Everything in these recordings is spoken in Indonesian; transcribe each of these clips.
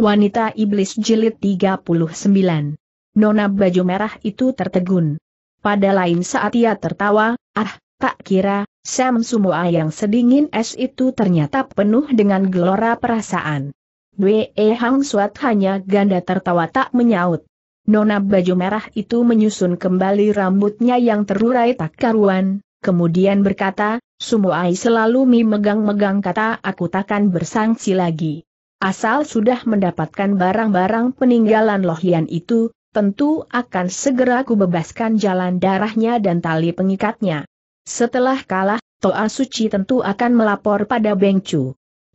Wanita Iblis Jilid 39. Nona baju merah itu tertegun. Pada lain saat ia tertawa, ah, tak kira, Sam Sumoa yang sedingin es itu ternyata penuh dengan gelora perasaan. Wee Hang Suat hanya ganda tertawa tak menyaut. Nona baju merah itu menyusun kembali rambutnya yang terurai tak karuan, kemudian berkata, Sumoai selalu memegang megang kata aku takkan bersangsi lagi. Asal sudah mendapatkan barang-barang peninggalan Lohian itu, tentu akan segera kubebaskan jalan darahnya dan tali pengikatnya. Setelah kalah, Toa Suci tentu akan melapor pada Beng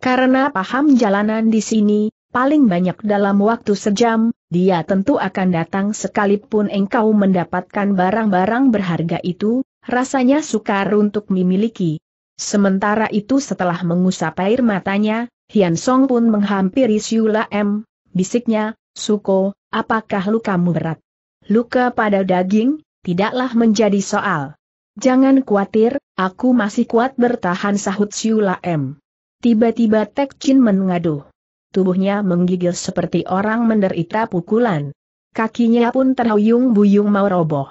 Karena paham jalanan di sini, paling banyak dalam waktu sejam, dia tentu akan datang sekalipun engkau mendapatkan barang-barang berharga itu, rasanya sukar untuk memiliki. Sementara itu setelah mengusap air matanya, Hian Song pun menghampiri Siula M, bisiknya, Suko, apakah lukamu berat? Luka pada daging, tidaklah menjadi soal. Jangan khawatir, aku masih kuat bertahan sahut Siula M. Tiba-tiba Tek Chin mengaduh. Tubuhnya menggigil seperti orang menderita pukulan. Kakinya pun terhuyung-buyung mau roboh.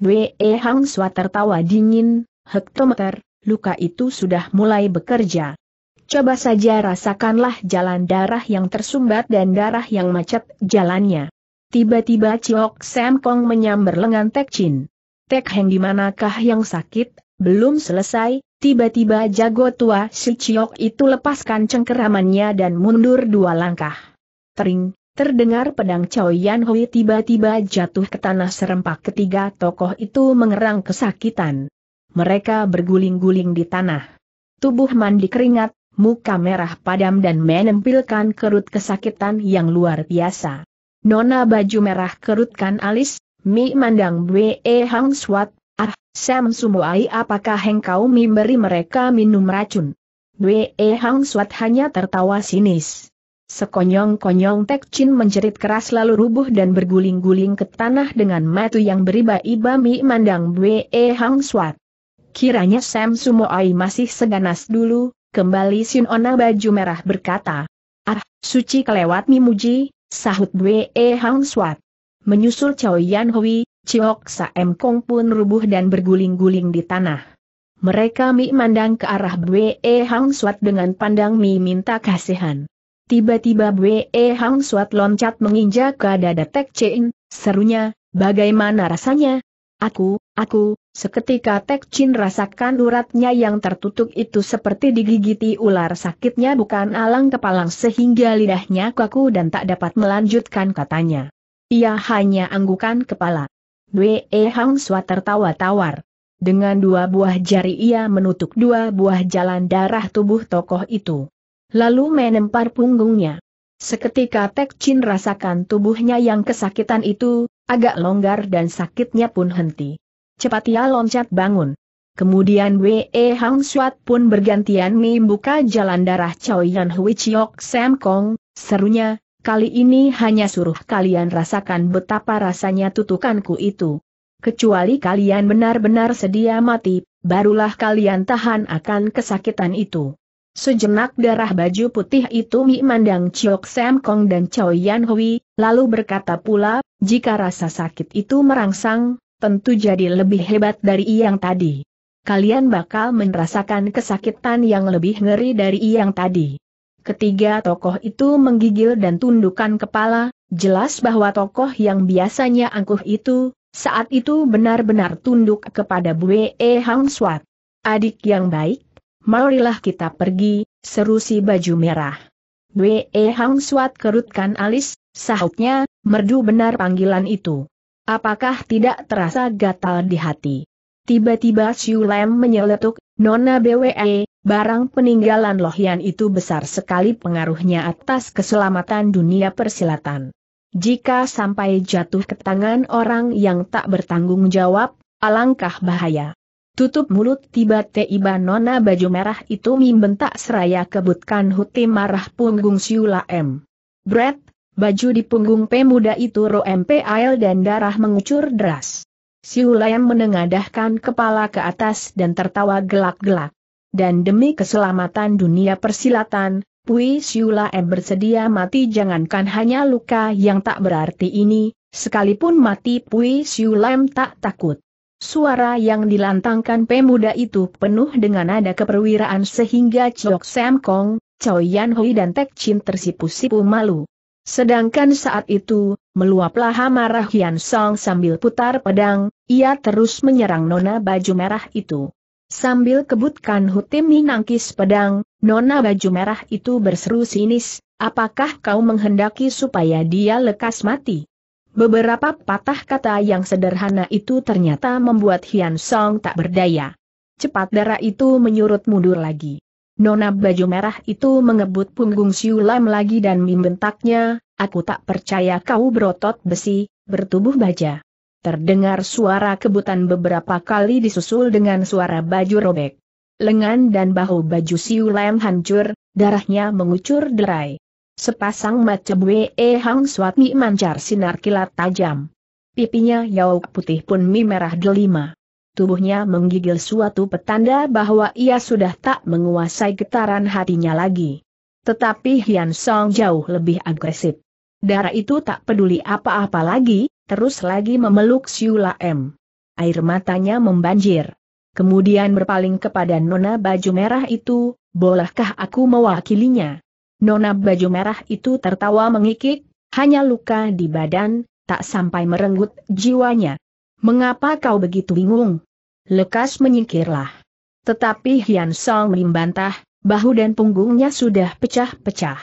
Wee Hang Suat tertawa dingin, hektometer, luka itu sudah mulai bekerja. Coba saja rasakanlah jalan darah yang tersumbat dan darah yang macet jalannya. Tiba-tiba Ciok Sam Kong menyambar lengan Tek Chin. Tek Heng di manakah yang sakit? Belum selesai, tiba-tiba jago tua si Ciok itu lepaskan cengkeramannya dan mundur dua langkah. Tering, terdengar pedang Chow Yan Hui tiba-tiba jatuh ke tanah serempak ketiga tokoh itu mengerang kesakitan. Mereka berguling-guling di tanah. Tubuh mandi keringat, muka merah padam dan menempilkan kerut kesakitan yang luar biasa. Nona baju merah kerutkan alis, mi mandang bwe hang swat, ah, Sam Sumuai apakah engkau beri mereka minum racun? Bwe hang swat hanya tertawa sinis. Sekonyong-konyong Tek Chin menjerit keras lalu rubuh dan berguling-guling ke tanah dengan matu yang beriba-iba mi mandang bwe hang swat. Kiranya Sam Sumoai masih seganas dulu, Kembali Sun Ona baju merah berkata, Ah, suci kelewat mimuji, sahut Bwe e Hang Swat. Menyusul Chow Yan Hui, Chiok Kong pun rubuh dan berguling-guling di tanah. Mereka mi mandang ke arah Bwe e Hang Swat dengan pandang mi minta kasihan. Tiba-tiba Bwe e Hang Swat loncat menginjak ke dada Tek Chin, serunya, bagaimana rasanya, Aku, aku, seketika Tek Chin rasakan uratnya yang tertutup itu seperti digigiti ular sakitnya bukan alang kepalang sehingga lidahnya kaku dan tak dapat melanjutkan katanya. Ia hanya anggukan kepala. Dwe e Hang Sua tertawa tawar. Dengan dua buah jari ia menutup dua buah jalan darah tubuh tokoh itu. Lalu menempar punggungnya. Seketika Tek Chin rasakan tubuhnya yang kesakitan itu, Agak longgar dan sakitnya pun henti. Cepat ia loncat bangun. Kemudian Wei Hang Suat pun bergantian membuka jalan darah Choyan Yan Hui Chiok Sam Kong, serunya, kali ini hanya suruh kalian rasakan betapa rasanya tutukanku itu. Kecuali kalian benar-benar sedia mati, barulah kalian tahan akan kesakitan itu. Sejenak darah baju putih itu memandang Chiok Sam Kong dan Chow Yan Hui, lalu berkata pula, jika rasa sakit itu merangsang, tentu jadi lebih hebat dari yang tadi. Kalian bakal merasakan kesakitan yang lebih ngeri dari yang tadi. Ketiga tokoh itu menggigil dan tundukkan kepala, jelas bahwa tokoh yang biasanya angkuh itu, saat itu benar-benar tunduk kepada Bue Hang Swat. Adik yang baik, Marilah kita pergi, seru si baju merah. Wei Hang Suat kerutkan alis, sahutnya, merdu benar panggilan itu. Apakah tidak terasa gatal di hati? Tiba-tiba Siu Lem menyeletuk, Nona BWE, barang peninggalan Lohian itu besar sekali pengaruhnya atas keselamatan dunia persilatan. Jika sampai jatuh ke tangan orang yang tak bertanggung jawab, alangkah bahaya. Tutup mulut tiba-tiba nona baju merah itu membentak seraya kebutkan huti marah punggung Siula M. Brett, baju di punggung pemuda itu ro dan darah mengucur deras. Siula m menengadahkan kepala ke atas dan tertawa gelak-gelak. Dan demi keselamatan dunia persilatan, Pui siula m bersedia mati jangankan hanya luka yang tak berarti ini, sekalipun mati Pui siula m tak takut. Suara yang dilantangkan pemuda itu penuh dengan nada keperwiraan sehingga Chok Sam Kong, Choi Yan Hui dan Tek Chin tersipu-sipu malu. Sedangkan saat itu, meluaplah amarah Hian Song sambil putar pedang, ia terus menyerang nona baju merah itu. Sambil kebutkan hutim nangkis pedang, nona baju merah itu berseru sinis, apakah kau menghendaki supaya dia lekas mati? Beberapa patah kata yang sederhana itu ternyata membuat Hian Song tak berdaya. Cepat darah itu menyurut mundur lagi. Nona baju merah itu mengebut punggung Siu Lam lagi dan membentaknya, aku tak percaya kau berotot besi, bertubuh baja. Terdengar suara kebutan beberapa kali disusul dengan suara baju robek. Lengan dan bahu baju Siu Lam hancur, darahnya mengucur derai. Sepasang mata Bwe Hang Swatmi mancar sinar kilat tajam. Pipinya yau putih pun mi merah delima. Tubuhnya menggigil suatu petanda bahwa ia sudah tak menguasai getaran hatinya lagi. Tetapi Hian Song jauh lebih agresif. Darah itu tak peduli apa-apa lagi, terus lagi memeluk Siula M. Air matanya membanjir. Kemudian berpaling kepada nona baju merah itu, bolehkah aku mewakilinya? Nona baju merah itu tertawa mengikik, hanya luka di badan, tak sampai merenggut jiwanya. Mengapa kau begitu bingung? Lekas menyingkirlah. Tetapi Hian Song membantah, bahu dan punggungnya sudah pecah-pecah.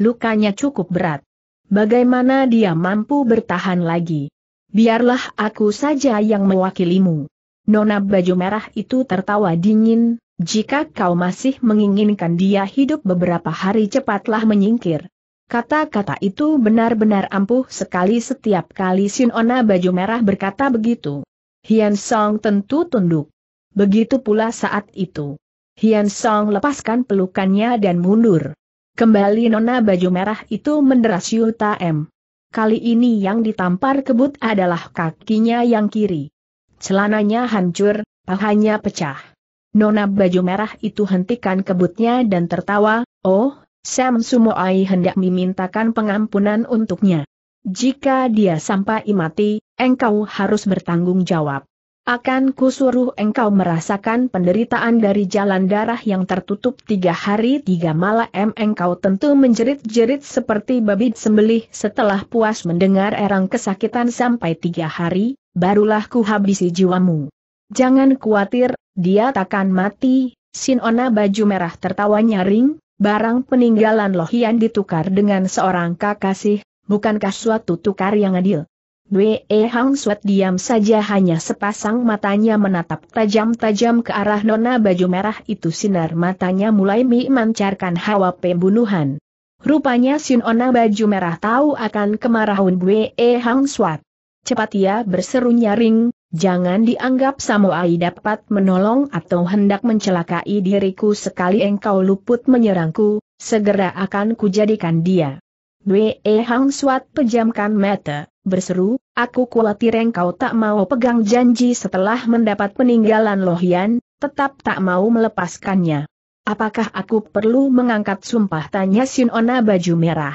Lukanya cukup berat. Bagaimana dia mampu bertahan lagi? Biarlah aku saja yang mewakilimu. Nona baju merah itu tertawa dingin, jika kau masih menginginkan dia hidup beberapa hari cepatlah menyingkir. Kata-kata itu benar-benar ampuh sekali setiap kali Sinona baju merah berkata begitu. Hian Song tentu tunduk. Begitu pula saat itu. Hian Song lepaskan pelukannya dan mundur. Kembali Nona baju merah itu menderas Yuta M. Kali ini yang ditampar kebut adalah kakinya yang kiri. Celananya hancur, pahanya pecah. Nona baju merah itu hentikan kebutnya dan tertawa, oh, Sam Sumoai hendak memintakan pengampunan untuknya. Jika dia sampai mati, engkau harus bertanggung jawab. Akan kusuruh engkau merasakan penderitaan dari jalan darah yang tertutup tiga hari tiga malam engkau tentu menjerit-jerit seperti babi sembelih setelah puas mendengar erang kesakitan sampai tiga hari, barulah kuhabisi jiwamu. Jangan khawatir, dia takkan mati, Sinona baju merah tertawa nyaring, barang peninggalan Lohian ditukar dengan seorang kakasih, bukankah suatu tukar yang adil? Wei Hang Suat diam saja hanya sepasang matanya menatap tajam-tajam ke arah nona baju merah itu sinar matanya mulai memancarkan hawa pembunuhan. Rupanya Sinona baju merah tahu akan kemarahan Wei Hang Suat. Cepat ia berseru nyaring, Jangan dianggap Samoai dapat menolong atau hendak mencelakai diriku sekali engkau luput menyerangku, segera akan kujadikan dia. Dwe Hang Suat pejamkan mata, berseru, aku khawatir engkau tak mau pegang janji setelah mendapat peninggalan Lohian, tetap tak mau melepaskannya. Apakah aku perlu mengangkat sumpah tanya Sinona baju merah?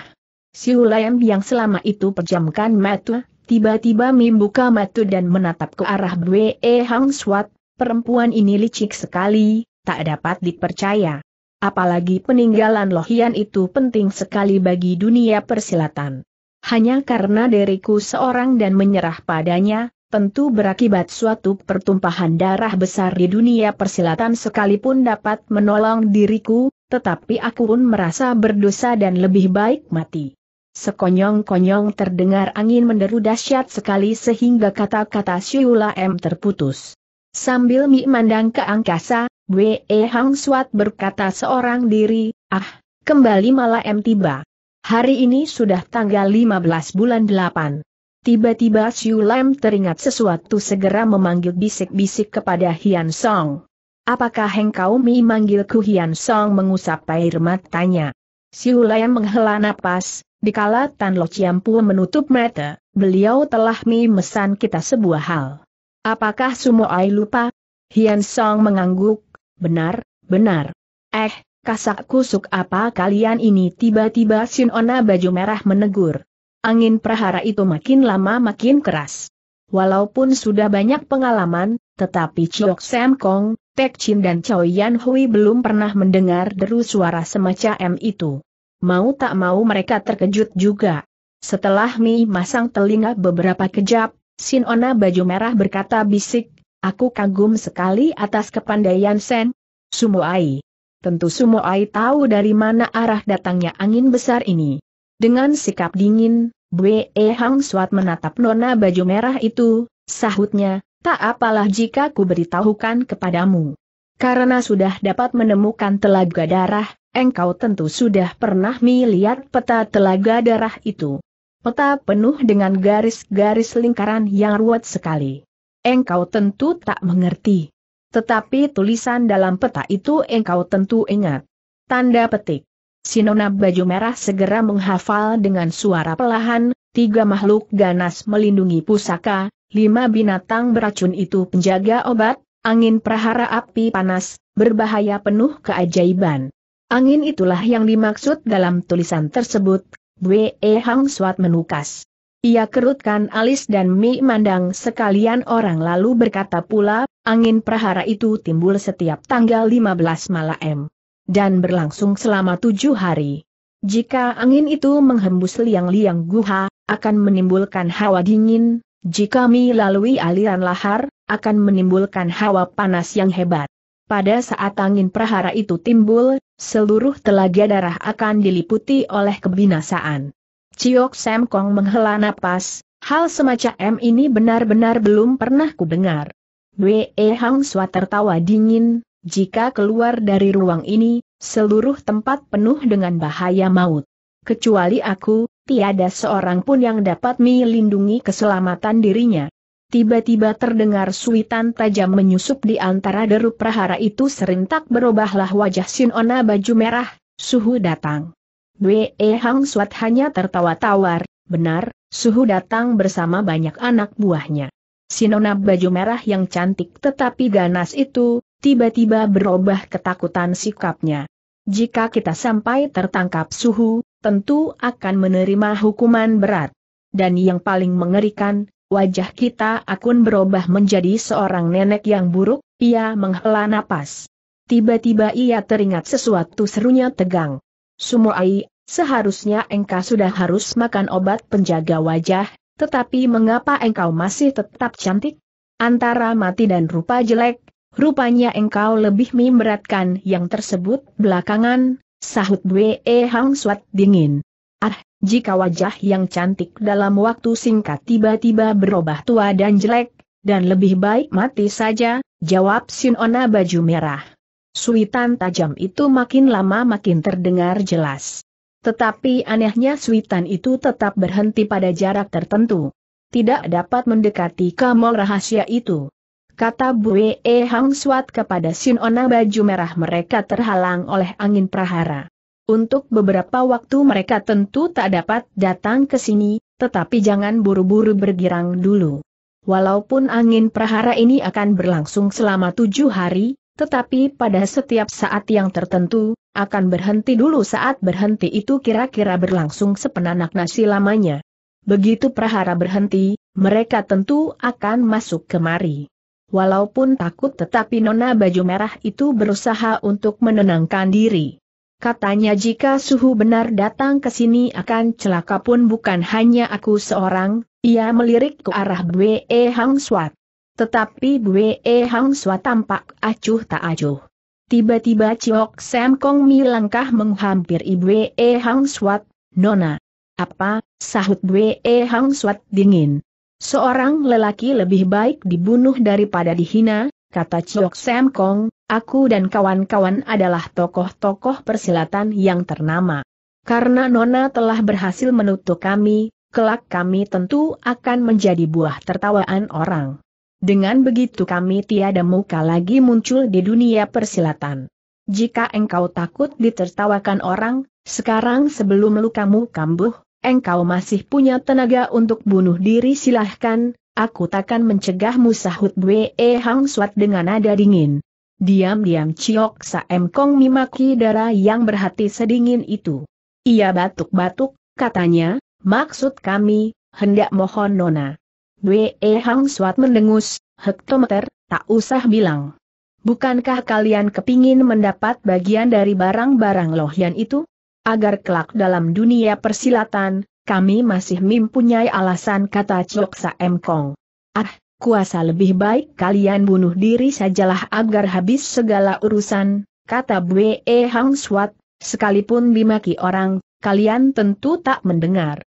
Siulayam yang selama itu pejamkan mata, Tiba-tiba Mim buka mata dan menatap ke arah Bwe Hang Swat, perempuan ini licik sekali, tak dapat dipercaya. Apalagi peninggalan Lohian itu penting sekali bagi dunia persilatan. Hanya karena diriku seorang dan menyerah padanya, tentu berakibat suatu pertumpahan darah besar di dunia persilatan sekalipun dapat menolong diriku, tetapi aku pun merasa berdosa dan lebih baik mati. Sekonyong-konyong terdengar angin menderu dahsyat sekali sehingga kata-kata Siula M terputus. Sambil Mi mandang ke angkasa, Wei Hang Suat berkata seorang diri, ah, kembali malah M tiba. Hari ini sudah tanggal 15 bulan 8. Tiba-tiba Siula M teringat sesuatu segera memanggil bisik-bisik kepada Hian Song. Apakah engkau Mi manggilku Hian Song mengusap air matanya. Siula M menghela napas, Dikala Tan Lo Chiampu menutup mata, beliau telah memesan kita sebuah hal. Apakah Sumoai lupa? Hian Song mengangguk, benar, benar. Eh, kasak kusuk apa kalian ini tiba-tiba Ona baju merah menegur. Angin prahara itu makin lama makin keras. Walaupun sudah banyak pengalaman, tetapi Chiok Sam Kong, Tek Chin dan Choi Yan Hui belum pernah mendengar deru suara semacam itu mau tak mau mereka terkejut juga. Setelah Mi masang telinga beberapa kejap, Sinona baju merah berkata bisik, aku kagum sekali atas kepandaian Sen. Sumoai. Tentu Sumoai tahu dari mana arah datangnya angin besar ini. Dengan sikap dingin, Bwe e Hang Suat menatap nona baju merah itu, sahutnya, tak apalah jika ku beritahukan kepadamu. Karena sudah dapat menemukan telaga darah, Engkau tentu sudah pernah melihat peta telaga darah itu. Peta penuh dengan garis-garis lingkaran yang ruwet sekali. Engkau tentu tak mengerti. Tetapi tulisan dalam peta itu engkau tentu ingat. Tanda petik. Sinona baju merah segera menghafal dengan suara pelahan, tiga makhluk ganas melindungi pusaka, lima binatang beracun itu penjaga obat, angin prahara api panas, berbahaya penuh keajaiban. Angin itulah yang dimaksud dalam tulisan tersebut, Bwe e Hang Suat menukas. Ia kerutkan alis dan mi mandang sekalian orang lalu berkata pula, angin prahara itu timbul setiap tanggal 15 malam. Dan berlangsung selama tujuh hari. Jika angin itu menghembus liang-liang guha, akan menimbulkan hawa dingin, jika mi lalui aliran lahar, akan menimbulkan hawa panas yang hebat. Pada saat angin prahara itu timbul, seluruh telaga darah akan diliputi oleh kebinasaan. Ciok Sam Kong menghela napas, hal semacam ini benar-benar belum pernah kudengar. Wei Hang Sua tertawa dingin, jika keluar dari ruang ini, seluruh tempat penuh dengan bahaya maut. Kecuali aku, tiada seorang pun yang dapat melindungi keselamatan dirinya. Tiba-tiba terdengar suitan tajam menyusup di antara deru prahara itu serentak berubahlah wajah Sinona baju merah, suhu datang. Wee e Hang Suat hanya tertawa tawar, benar, suhu datang bersama banyak anak buahnya. Sinona baju merah yang cantik tetapi ganas itu, tiba-tiba berubah ketakutan sikapnya. Jika kita sampai tertangkap suhu, tentu akan menerima hukuman berat. Dan yang paling mengerikan, wajah kita akun berubah menjadi seorang nenek yang buruk, ia menghela napas. Tiba-tiba ia teringat sesuatu serunya tegang. Sumoai, seharusnya engkau sudah harus makan obat penjaga wajah, tetapi mengapa engkau masih tetap cantik? Antara mati dan rupa jelek, rupanya engkau lebih memberatkan yang tersebut belakangan, sahut Wei Hang Suat dingin. Ah, jika wajah yang cantik dalam waktu singkat tiba-tiba berubah tua dan jelek, dan lebih baik mati saja, jawab Sinona baju merah. Suitan tajam itu makin lama makin terdengar jelas. Tetapi anehnya suitan itu tetap berhenti pada jarak tertentu. Tidak dapat mendekati kamol rahasia itu kata Bue e Hang Suat kepada Sinona baju merah mereka terhalang oleh angin prahara. Untuk beberapa waktu mereka tentu tak dapat datang ke sini, tetapi jangan buru-buru bergirang dulu. Walaupun angin prahara ini akan berlangsung selama tujuh hari, tetapi pada setiap saat yang tertentu, akan berhenti dulu saat berhenti itu kira-kira berlangsung sepenanak nasi lamanya. Begitu prahara berhenti, mereka tentu akan masuk kemari. Walaupun takut tetapi nona baju merah itu berusaha untuk menenangkan diri. Katanya jika suhu benar datang ke sini akan celaka pun bukan hanya aku seorang, ia melirik ke arah Bwe e Hang Swat. Tetapi Bwe e Hang Swat tampak acuh tak acuh. Tiba-tiba Ciok Sam Kong Mi langkah menghampir E Hang Swat, Nona. Apa, sahut Bwe e Hang Swat dingin. Seorang lelaki lebih baik dibunuh daripada dihina, kata Chiok Sam Kong, aku dan kawan-kawan adalah tokoh-tokoh persilatan yang ternama. Karena Nona telah berhasil menutup kami, kelak kami tentu akan menjadi buah tertawaan orang. Dengan begitu kami tiada muka lagi muncul di dunia persilatan. Jika engkau takut ditertawakan orang, sekarang sebelum lukamu kambuh, engkau masih punya tenaga untuk bunuh diri silahkan, Aku takkan mencegahmu sahut Bwe e Hang Suat dengan nada dingin. Diam-diam Ciok Saem Kong memaki darah yang berhati sedingin itu. Ia batuk-batuk, katanya, maksud kami, hendak mohon nona. Bwe e Hang Suat mendengus, hektometer, tak usah bilang. Bukankah kalian kepingin mendapat bagian dari barang-barang lohian itu? Agar kelak dalam dunia persilatan, kami masih mempunyai alasan kata Chok M Kong. Ah, kuasa lebih baik kalian bunuh diri sajalah agar habis segala urusan, kata Bwe e Hang Swat, sekalipun dimaki orang, kalian tentu tak mendengar.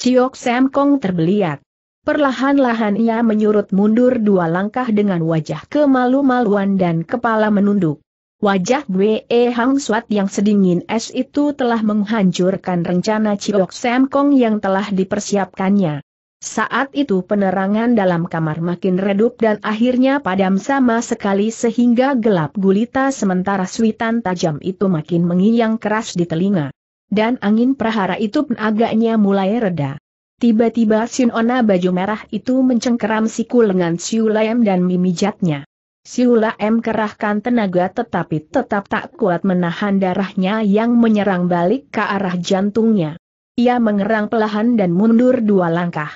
Ciok Sam Kong terbeliak. Perlahan-lahan ia menyurut mundur dua langkah dengan wajah kemalu-maluan dan kepala menunduk. Wajah Wee Hang Suat yang sedingin es itu telah menghancurkan rencana Chiok Sam Kong yang telah dipersiapkannya. Saat itu penerangan dalam kamar makin redup dan akhirnya padam sama sekali sehingga gelap gulita sementara suitan tajam itu makin mengiyang keras di telinga. Dan angin prahara itu pun agaknya mulai reda. Tiba-tiba Sinona baju merah itu mencengkeram siku lengan Siu Lam dan memijatnya. Siula M kerahkan tenaga tetapi tetap tak kuat menahan darahnya yang menyerang balik ke arah jantungnya. Ia mengerang pelahan dan mundur dua langkah.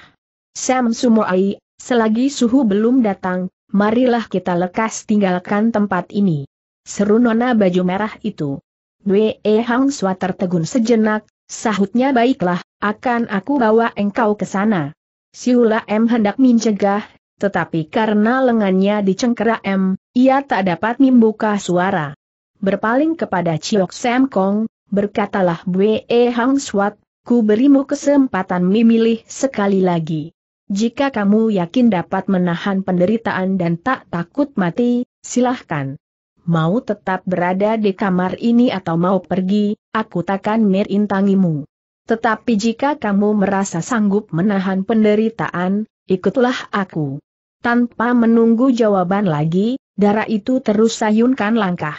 Sam Sumoai, selagi suhu belum datang, marilah kita lekas tinggalkan tempat ini. Seru nona baju merah itu. Dwe e Hang Sua tertegun sejenak, sahutnya baiklah, akan aku bawa engkau ke sana. Siula M hendak mencegah, tetapi karena lengannya dicengkerak M, ia tak dapat membuka suara. Berpaling kepada Chiok Sam Kong, berkatalah Bwe e Hang Swat, ku berimu kesempatan memilih sekali lagi. Jika kamu yakin dapat menahan penderitaan dan tak takut mati, silahkan. Mau tetap berada di kamar ini atau mau pergi, aku takkan merintangimu. Tetapi jika kamu merasa sanggup menahan penderitaan, Ikutlah aku. Tanpa menunggu jawaban lagi, darah itu terus sayunkan langkah.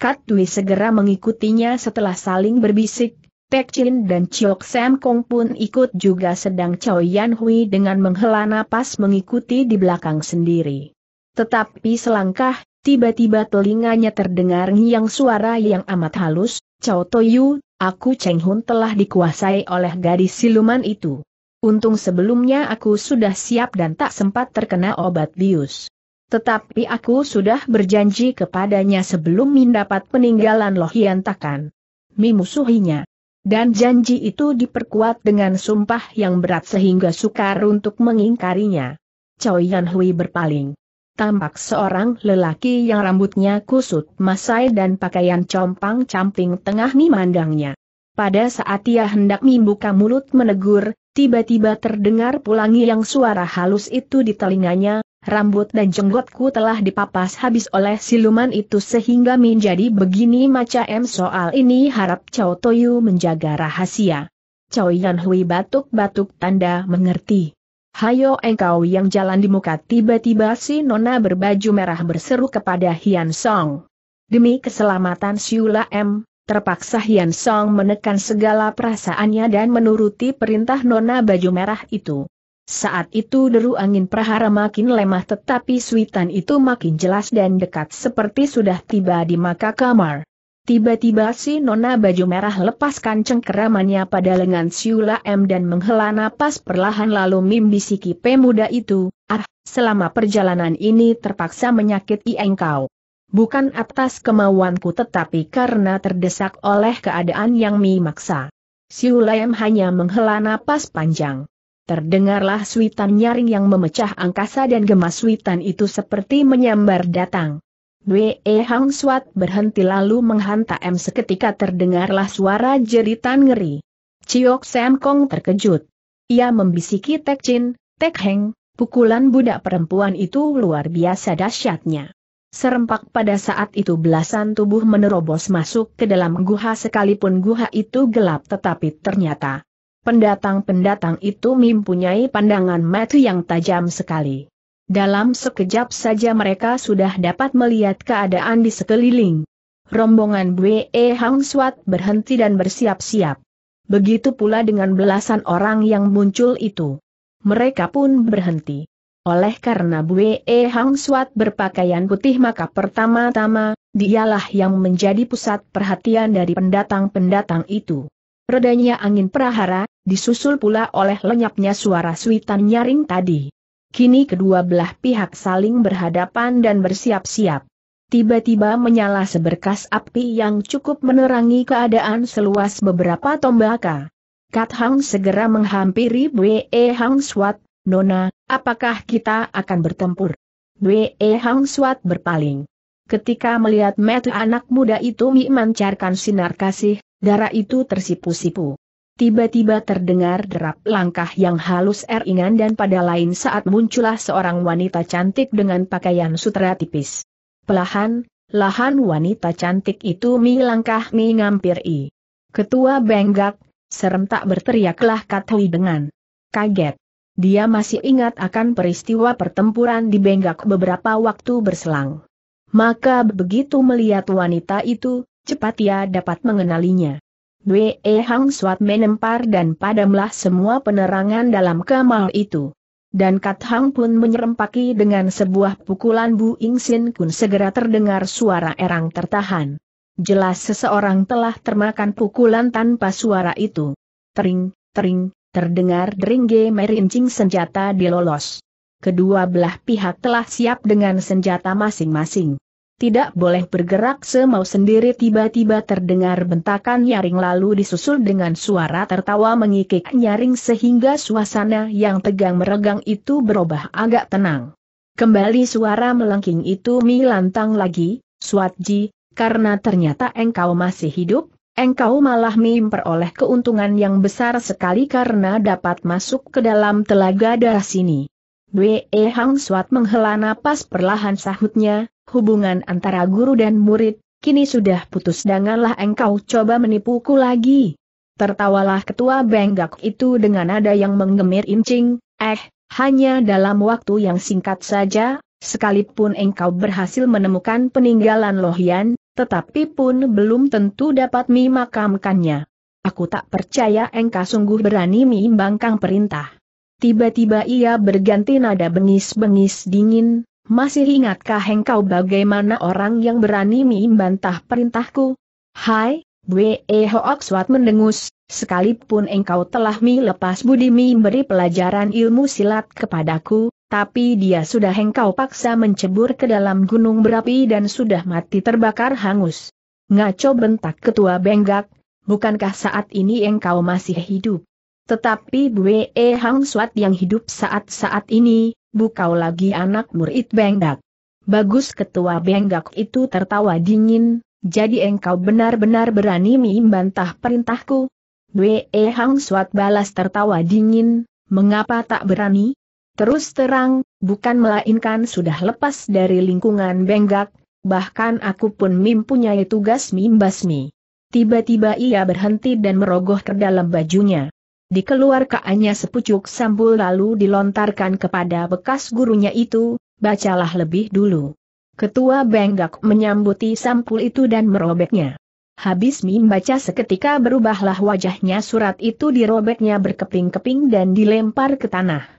Kat Dwi segera mengikutinya setelah saling berbisik, Tek Chin dan Chiok Sam Kong pun ikut juga sedang Chow Yan Hui dengan menghela napas mengikuti di belakang sendiri. Tetapi selangkah, tiba-tiba telinganya terdengar yang suara yang amat halus, Chow Toyu, aku Cheng Hun telah dikuasai oleh gadis siluman itu. Untung sebelumnya aku sudah siap dan tak sempat terkena obat bius. Tetapi aku sudah berjanji kepadanya sebelum mendapat peninggalan Lohian Takan. Mimusuhinya. Dan janji itu diperkuat dengan sumpah yang berat sehingga sukar untuk mengingkarinya. Chow Yan Hui berpaling. Tampak seorang lelaki yang rambutnya kusut masai dan pakaian compang-camping tengah memandangnya. Pada saat ia hendak membuka mulut menegur, Tiba-tiba terdengar pulangi yang suara halus itu di telinganya, rambut dan jenggotku telah dipapas habis oleh siluman itu sehingga menjadi begini macam soal ini harap Chow Toyu menjaga rahasia. Chow Yan Hui batuk-batuk tanda mengerti. Hayo engkau yang jalan di muka tiba-tiba si nona berbaju merah berseru kepada Hian Song. Demi keselamatan Siula M, Terpaksa Hian Song menekan segala perasaannya dan menuruti perintah nona baju merah itu. Saat itu deru angin prahara makin lemah tetapi suitan itu makin jelas dan dekat seperti sudah tiba di maka kamar. Tiba-tiba si nona baju merah lepaskan cengkeramannya pada lengan Siula M dan menghela napas perlahan lalu membisiki pemuda itu, ah, selama perjalanan ini terpaksa menyakiti engkau bukan atas kemauanku tetapi karena terdesak oleh keadaan yang memaksa. Siulaim hanya menghela napas panjang. Terdengarlah suitan nyaring yang memecah angkasa dan gemas suitan itu seperti menyambar datang. Dwe Hang Swat berhenti lalu menghantam seketika terdengarlah suara jeritan ngeri. Ciok Sam Kong terkejut. Ia membisiki Tek Chin, Tek Heng, pukulan budak perempuan itu luar biasa dahsyatnya. Serempak pada saat itu belasan tubuh menerobos masuk ke dalam guha sekalipun guha itu gelap tetapi ternyata pendatang-pendatang itu mempunyai pandangan mata yang tajam sekali. Dalam sekejap saja mereka sudah dapat melihat keadaan di sekeliling. Rombongan Bwe Hang Swat berhenti dan bersiap-siap. Begitu pula dengan belasan orang yang muncul itu. Mereka pun berhenti. Oleh karena Bue e Hang Suat berpakaian putih maka pertama-tama, dialah yang menjadi pusat perhatian dari pendatang-pendatang itu. Redanya angin perahara, disusul pula oleh lenyapnya suara suitan nyaring tadi. Kini kedua belah pihak saling berhadapan dan bersiap-siap. Tiba-tiba menyala seberkas api yang cukup menerangi keadaan seluas beberapa tombaka. Kat Hang segera menghampiri Bue e Hang Suat Nona, apakah kita akan bertempur? Wei Hang Suat berpaling. Ketika melihat mata anak muda itu memancarkan sinar kasih, darah itu tersipu-sipu. Tiba-tiba terdengar derap langkah yang halus eringan dan pada lain saat muncullah seorang wanita cantik dengan pakaian sutra tipis. Pelahan, lahan wanita cantik itu mi langkah mi i. Ketua Benggak, serem tak berteriaklah katui dengan kaget. Dia masih ingat akan peristiwa pertempuran di Benggak beberapa waktu berselang. Maka begitu melihat wanita itu, cepat ia dapat mengenalinya. Dwe Hang Suat menempar dan padamlah semua penerangan dalam kamar itu. Dan Kat Hang pun menyerempaki dengan sebuah pukulan Bu Ing Sin Kun segera terdengar suara erang tertahan. Jelas seseorang telah termakan pukulan tanpa suara itu. Tering, tering, Terdengar deringge merincing senjata dilolos. Kedua belah pihak telah siap dengan senjata masing-masing. Tidak boleh bergerak semau sendiri tiba-tiba terdengar bentakan nyaring lalu disusul dengan suara tertawa mengikik nyaring sehingga suasana yang tegang meregang itu berubah agak tenang. Kembali suara melengking itu milantang lagi, Swatji, karena ternyata engkau masih hidup, engkau malah memperoleh keuntungan yang besar sekali karena dapat masuk ke dalam telaga darah sini. Bwe Hang Suat menghela napas perlahan sahutnya, hubungan antara guru dan murid, kini sudah putus danganlah engkau coba menipuku lagi. Tertawalah ketua benggak itu dengan nada yang menggemir incing, eh, hanya dalam waktu yang singkat saja, sekalipun engkau berhasil menemukan peninggalan Lohian, tetapi pun belum tentu dapat memakamkannya. Aku tak percaya engkau sungguh berani mimbangkang perintah. Tiba-tiba ia berganti nada bengis-bengis dingin, masih ingatkah engkau bagaimana orang yang berani mimbantah perintahku? Hai, Bwe Hoak Swat mendengus, sekalipun engkau telah mi lepas budi mi beri pelajaran ilmu silat kepadaku, tapi dia sudah hengkau paksa mencebur ke dalam gunung berapi dan sudah mati terbakar hangus. Ngaco bentak ketua Benggak, bukankah saat ini engkau masih hidup? Tetapi Bwe e Hang Suat yang hidup saat-saat ini, bukau lagi anak murid Benggak. Bagus ketua Benggak itu tertawa dingin, jadi engkau benar-benar berani membantah perintahku? Bwe e Hang Suat balas tertawa dingin, mengapa tak berani? Terus terang, bukan melainkan sudah lepas dari lingkungan Benggak, bahkan aku pun mempunyai tugas mimbasmi. Tiba-tiba ia berhenti dan merogoh ke dalam bajunya. Dikeluarkannya sepucuk sambul lalu dilontarkan kepada bekas gurunya itu, bacalah lebih dulu. Ketua Benggak menyambuti sampul itu dan merobeknya. Habis baca seketika berubahlah wajahnya surat itu dirobeknya berkeping-keping dan dilempar ke tanah.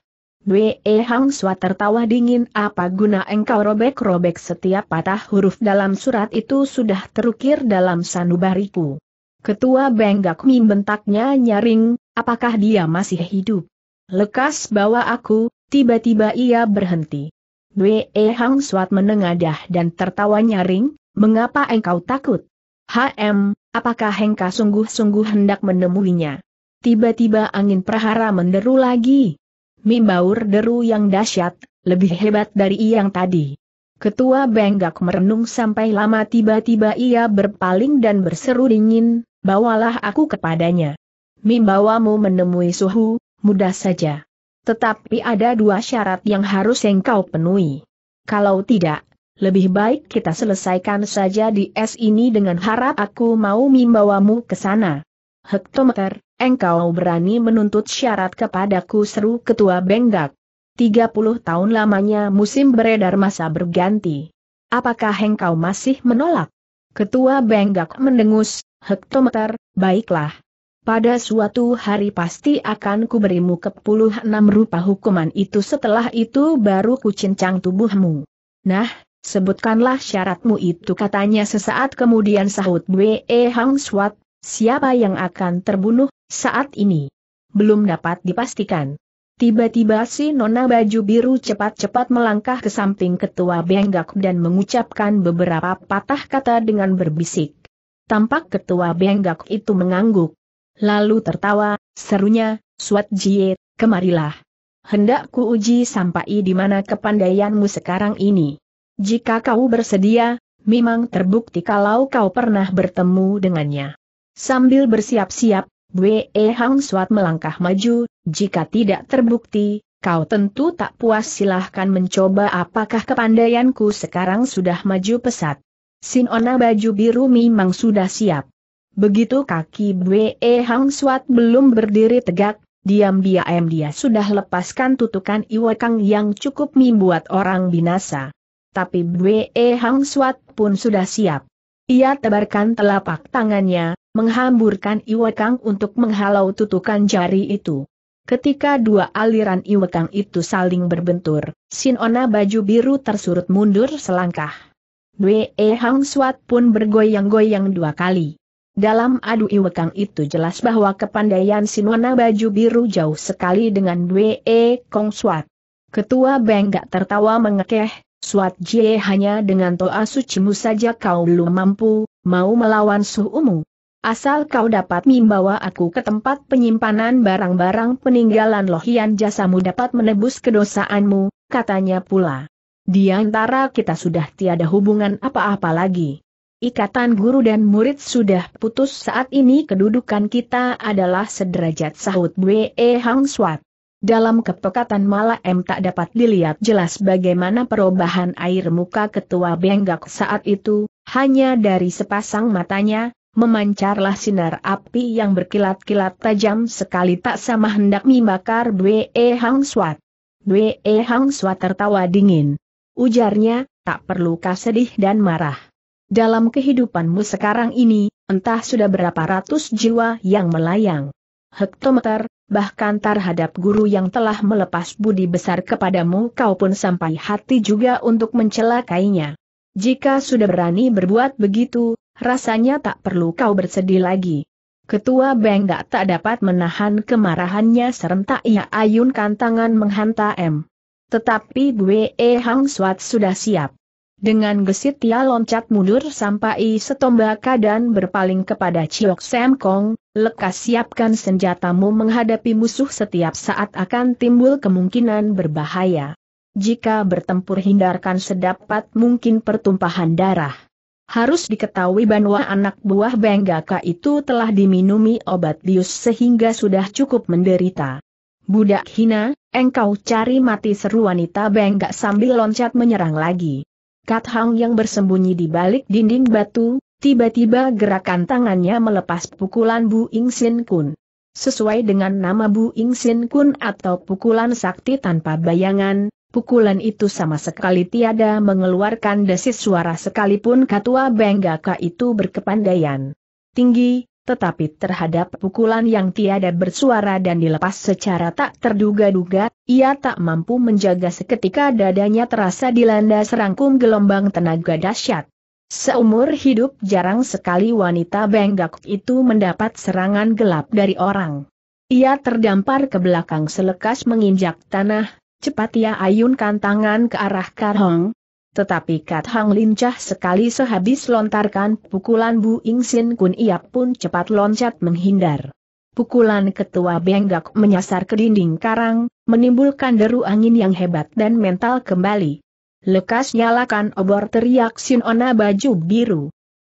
Wei Hang Sua tertawa dingin apa guna engkau robek-robek setiap patah huruf dalam surat itu sudah terukir dalam sanubariku. Ketua Benggak Mim bentaknya nyaring, apakah dia masih hidup? Lekas bawa aku, tiba-tiba ia berhenti. Wei Hang Suat menengadah dan tertawa nyaring, mengapa engkau takut? HM, apakah engkau sungguh-sungguh hendak menemuinya? Tiba-tiba angin prahara menderu lagi, mimbaur deru yang dahsyat, lebih hebat dari yang tadi. Ketua Benggak merenung sampai lama tiba-tiba ia berpaling dan berseru dingin, bawalah aku kepadanya. Mimbawamu menemui suhu, mudah saja. Tetapi ada dua syarat yang harus engkau penuhi. Kalau tidak, lebih baik kita selesaikan saja di es ini dengan harap aku mau mimbawamu ke sana. Hektometer, Engkau berani menuntut syarat kepadaku seru ketua Benggak. 30 tahun lamanya musim beredar masa berganti. Apakah engkau masih menolak? Ketua Benggak mendengus, hektometer, baiklah. Pada suatu hari pasti akan kuberimu ke puluh enam rupa hukuman itu setelah itu baru kucincang tubuhmu. Nah, sebutkanlah syaratmu itu katanya sesaat kemudian sahut Bwe Hang Swat, siapa yang akan terbunuh saat ini, belum dapat dipastikan. Tiba-tiba si nona baju biru cepat-cepat melangkah ke samping ketua Benggak dan mengucapkan beberapa patah kata dengan berbisik. Tampak ketua Benggak itu mengangguk. Lalu tertawa, serunya, Suat Jie, kemarilah. Hendak ku uji sampai di mana kepandaianmu sekarang ini. Jika kau bersedia, memang terbukti kalau kau pernah bertemu dengannya. Sambil bersiap-siap, Bwe Hang Suat melangkah maju, jika tidak terbukti, kau tentu tak puas silahkan mencoba apakah kepandaianku sekarang sudah maju pesat. Sinona baju biru memang sudah siap. Begitu kaki Bwe Hang Suat belum berdiri tegak, diam-diam dia sudah lepaskan tutukan iwakang yang cukup membuat orang binasa. Tapi Bwe Hang Suat pun sudah siap. Ia tebarkan telapak tangannya, menghamburkan Iwekang untuk menghalau tutukan jari itu. Ketika dua aliran Iwekang itu saling berbentur, Sinona baju biru tersurut mundur selangkah. Dwe e Hang Suat pun bergoyang-goyang dua kali. Dalam adu Iwekang itu jelas bahwa kepandaian Sinona baju biru jauh sekali dengan Dwe e Kong Suat. Ketua Beng gak tertawa mengekeh, Suat Jie hanya dengan toa sucimu saja kau belum mampu, mau melawan suhumu. Asal kau dapat membawa aku ke tempat penyimpanan barang-barang peninggalan lohian jasamu dapat menebus kedosaanmu, katanya pula. Di antara kita sudah tiada hubungan apa-apa lagi. Ikatan guru dan murid sudah putus saat ini kedudukan kita adalah sederajat sahut Bwe Hang Swat. Dalam kepekatan M tak dapat dilihat jelas bagaimana perubahan air muka ketua Benggak saat itu, hanya dari sepasang matanya, memancarlah sinar api yang berkilat-kilat tajam sekali tak sama hendak membakar Bwe e Hang Swat. Bwe e Hang Swat tertawa dingin. Ujarnya, tak perlu kau sedih dan marah. Dalam kehidupanmu sekarang ini, entah sudah berapa ratus jiwa yang melayang hektometer, bahkan terhadap guru yang telah melepas budi besar kepadamu kau pun sampai hati juga untuk mencelakainya. Jika sudah berani berbuat begitu, rasanya tak perlu kau bersedih lagi. Ketua Bengga tak dapat menahan kemarahannya serentak ia ayunkan tangan menghantam Tetapi Bwe e Hang Swat sudah siap. Dengan gesit ia loncat mundur sampai setombaka dan berpaling kepada Chiok Sam Kong, Lekas siapkan senjatamu menghadapi musuh setiap saat akan timbul kemungkinan berbahaya. Jika bertempur hindarkan sedapat mungkin pertumpahan darah. Harus diketahui bahwa anak buah Benggaka itu telah diminumi obat bius sehingga sudah cukup menderita. Budak hina, engkau cari mati seru wanita Benggak sambil loncat menyerang lagi. Kat Hang yang bersembunyi di balik dinding batu, Tiba-tiba gerakan tangannya melepas pukulan Bu Ing Sin Kun. Sesuai dengan nama Bu Ing Sin Kun atau pukulan sakti tanpa bayangan, pukulan itu sama sekali tiada mengeluarkan desis suara sekalipun Katua Benggaka itu berkepandaian tinggi, tetapi terhadap pukulan yang tiada bersuara dan dilepas secara tak terduga-duga, ia tak mampu menjaga seketika dadanya terasa dilanda serangkum gelombang tenaga dahsyat. Seumur hidup jarang sekali wanita Benggak itu mendapat serangan gelap dari orang. Ia terdampar ke belakang selekas menginjak tanah, cepat ia ayunkan tangan ke arah Karhong. Tetapi Kat Hang lincah sekali sehabis lontarkan pukulan Bu Ing Kun ia pun cepat loncat menghindar. Pukulan ketua Benggak menyasar ke dinding karang, menimbulkan deru angin yang hebat dan mental kembali. Lekas nyalakan obor teriak Sinona baju biru.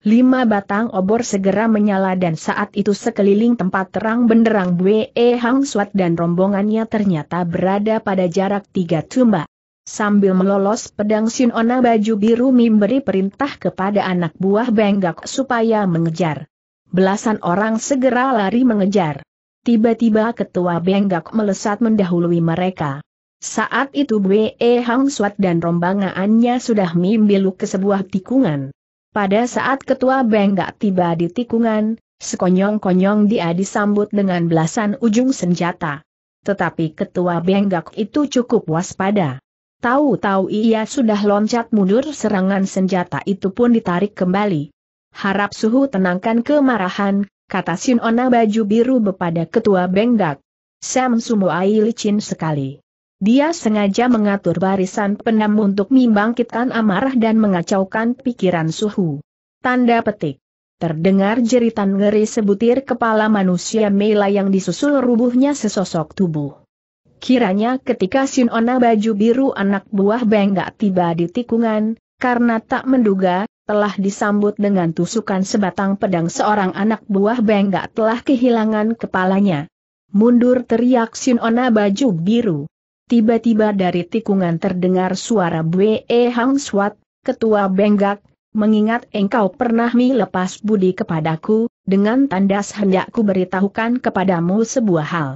Lima batang obor segera menyala dan saat itu sekeliling tempat terang benderang Bwe Hang Suat dan rombongannya ternyata berada pada jarak tiga tumbak. Sambil melolos pedang Sinona baju biru memberi perintah kepada anak buah Benggak supaya mengejar. Belasan orang segera lari mengejar. Tiba-tiba ketua Benggak melesat mendahului mereka. Saat itu Bwe e Hang Suat dan rombongannya sudah mimbilu ke sebuah tikungan. Pada saat ketua Benggak tiba di tikungan, sekonyong-konyong dia disambut dengan belasan ujung senjata. Tetapi ketua Benggak itu cukup waspada. Tahu-tahu ia sudah loncat mundur serangan senjata itu pun ditarik kembali. Harap suhu tenangkan kemarahan, kata Sin Ona baju biru kepada ketua Benggak. Sam Sumo licin sekali. Dia sengaja mengatur barisan penam untuk membangkitkan amarah dan mengacaukan pikiran suhu. Tanda petik. Terdengar jeritan ngeri sebutir kepala manusia Mela yang disusul rubuhnya sesosok tubuh. Kiranya ketika Sinona baju biru anak buah Benggak tiba di tikungan, karena tak menduga, telah disambut dengan tusukan sebatang pedang seorang anak buah Benggak telah kehilangan kepalanya. Mundur teriak Sinona baju biru. Tiba-tiba dari tikungan terdengar suara Bwe e Hang Swat, ketua Benggak, mengingat engkau pernah melepas budi kepadaku, dengan tandas hendakku beritahukan kepadamu sebuah hal.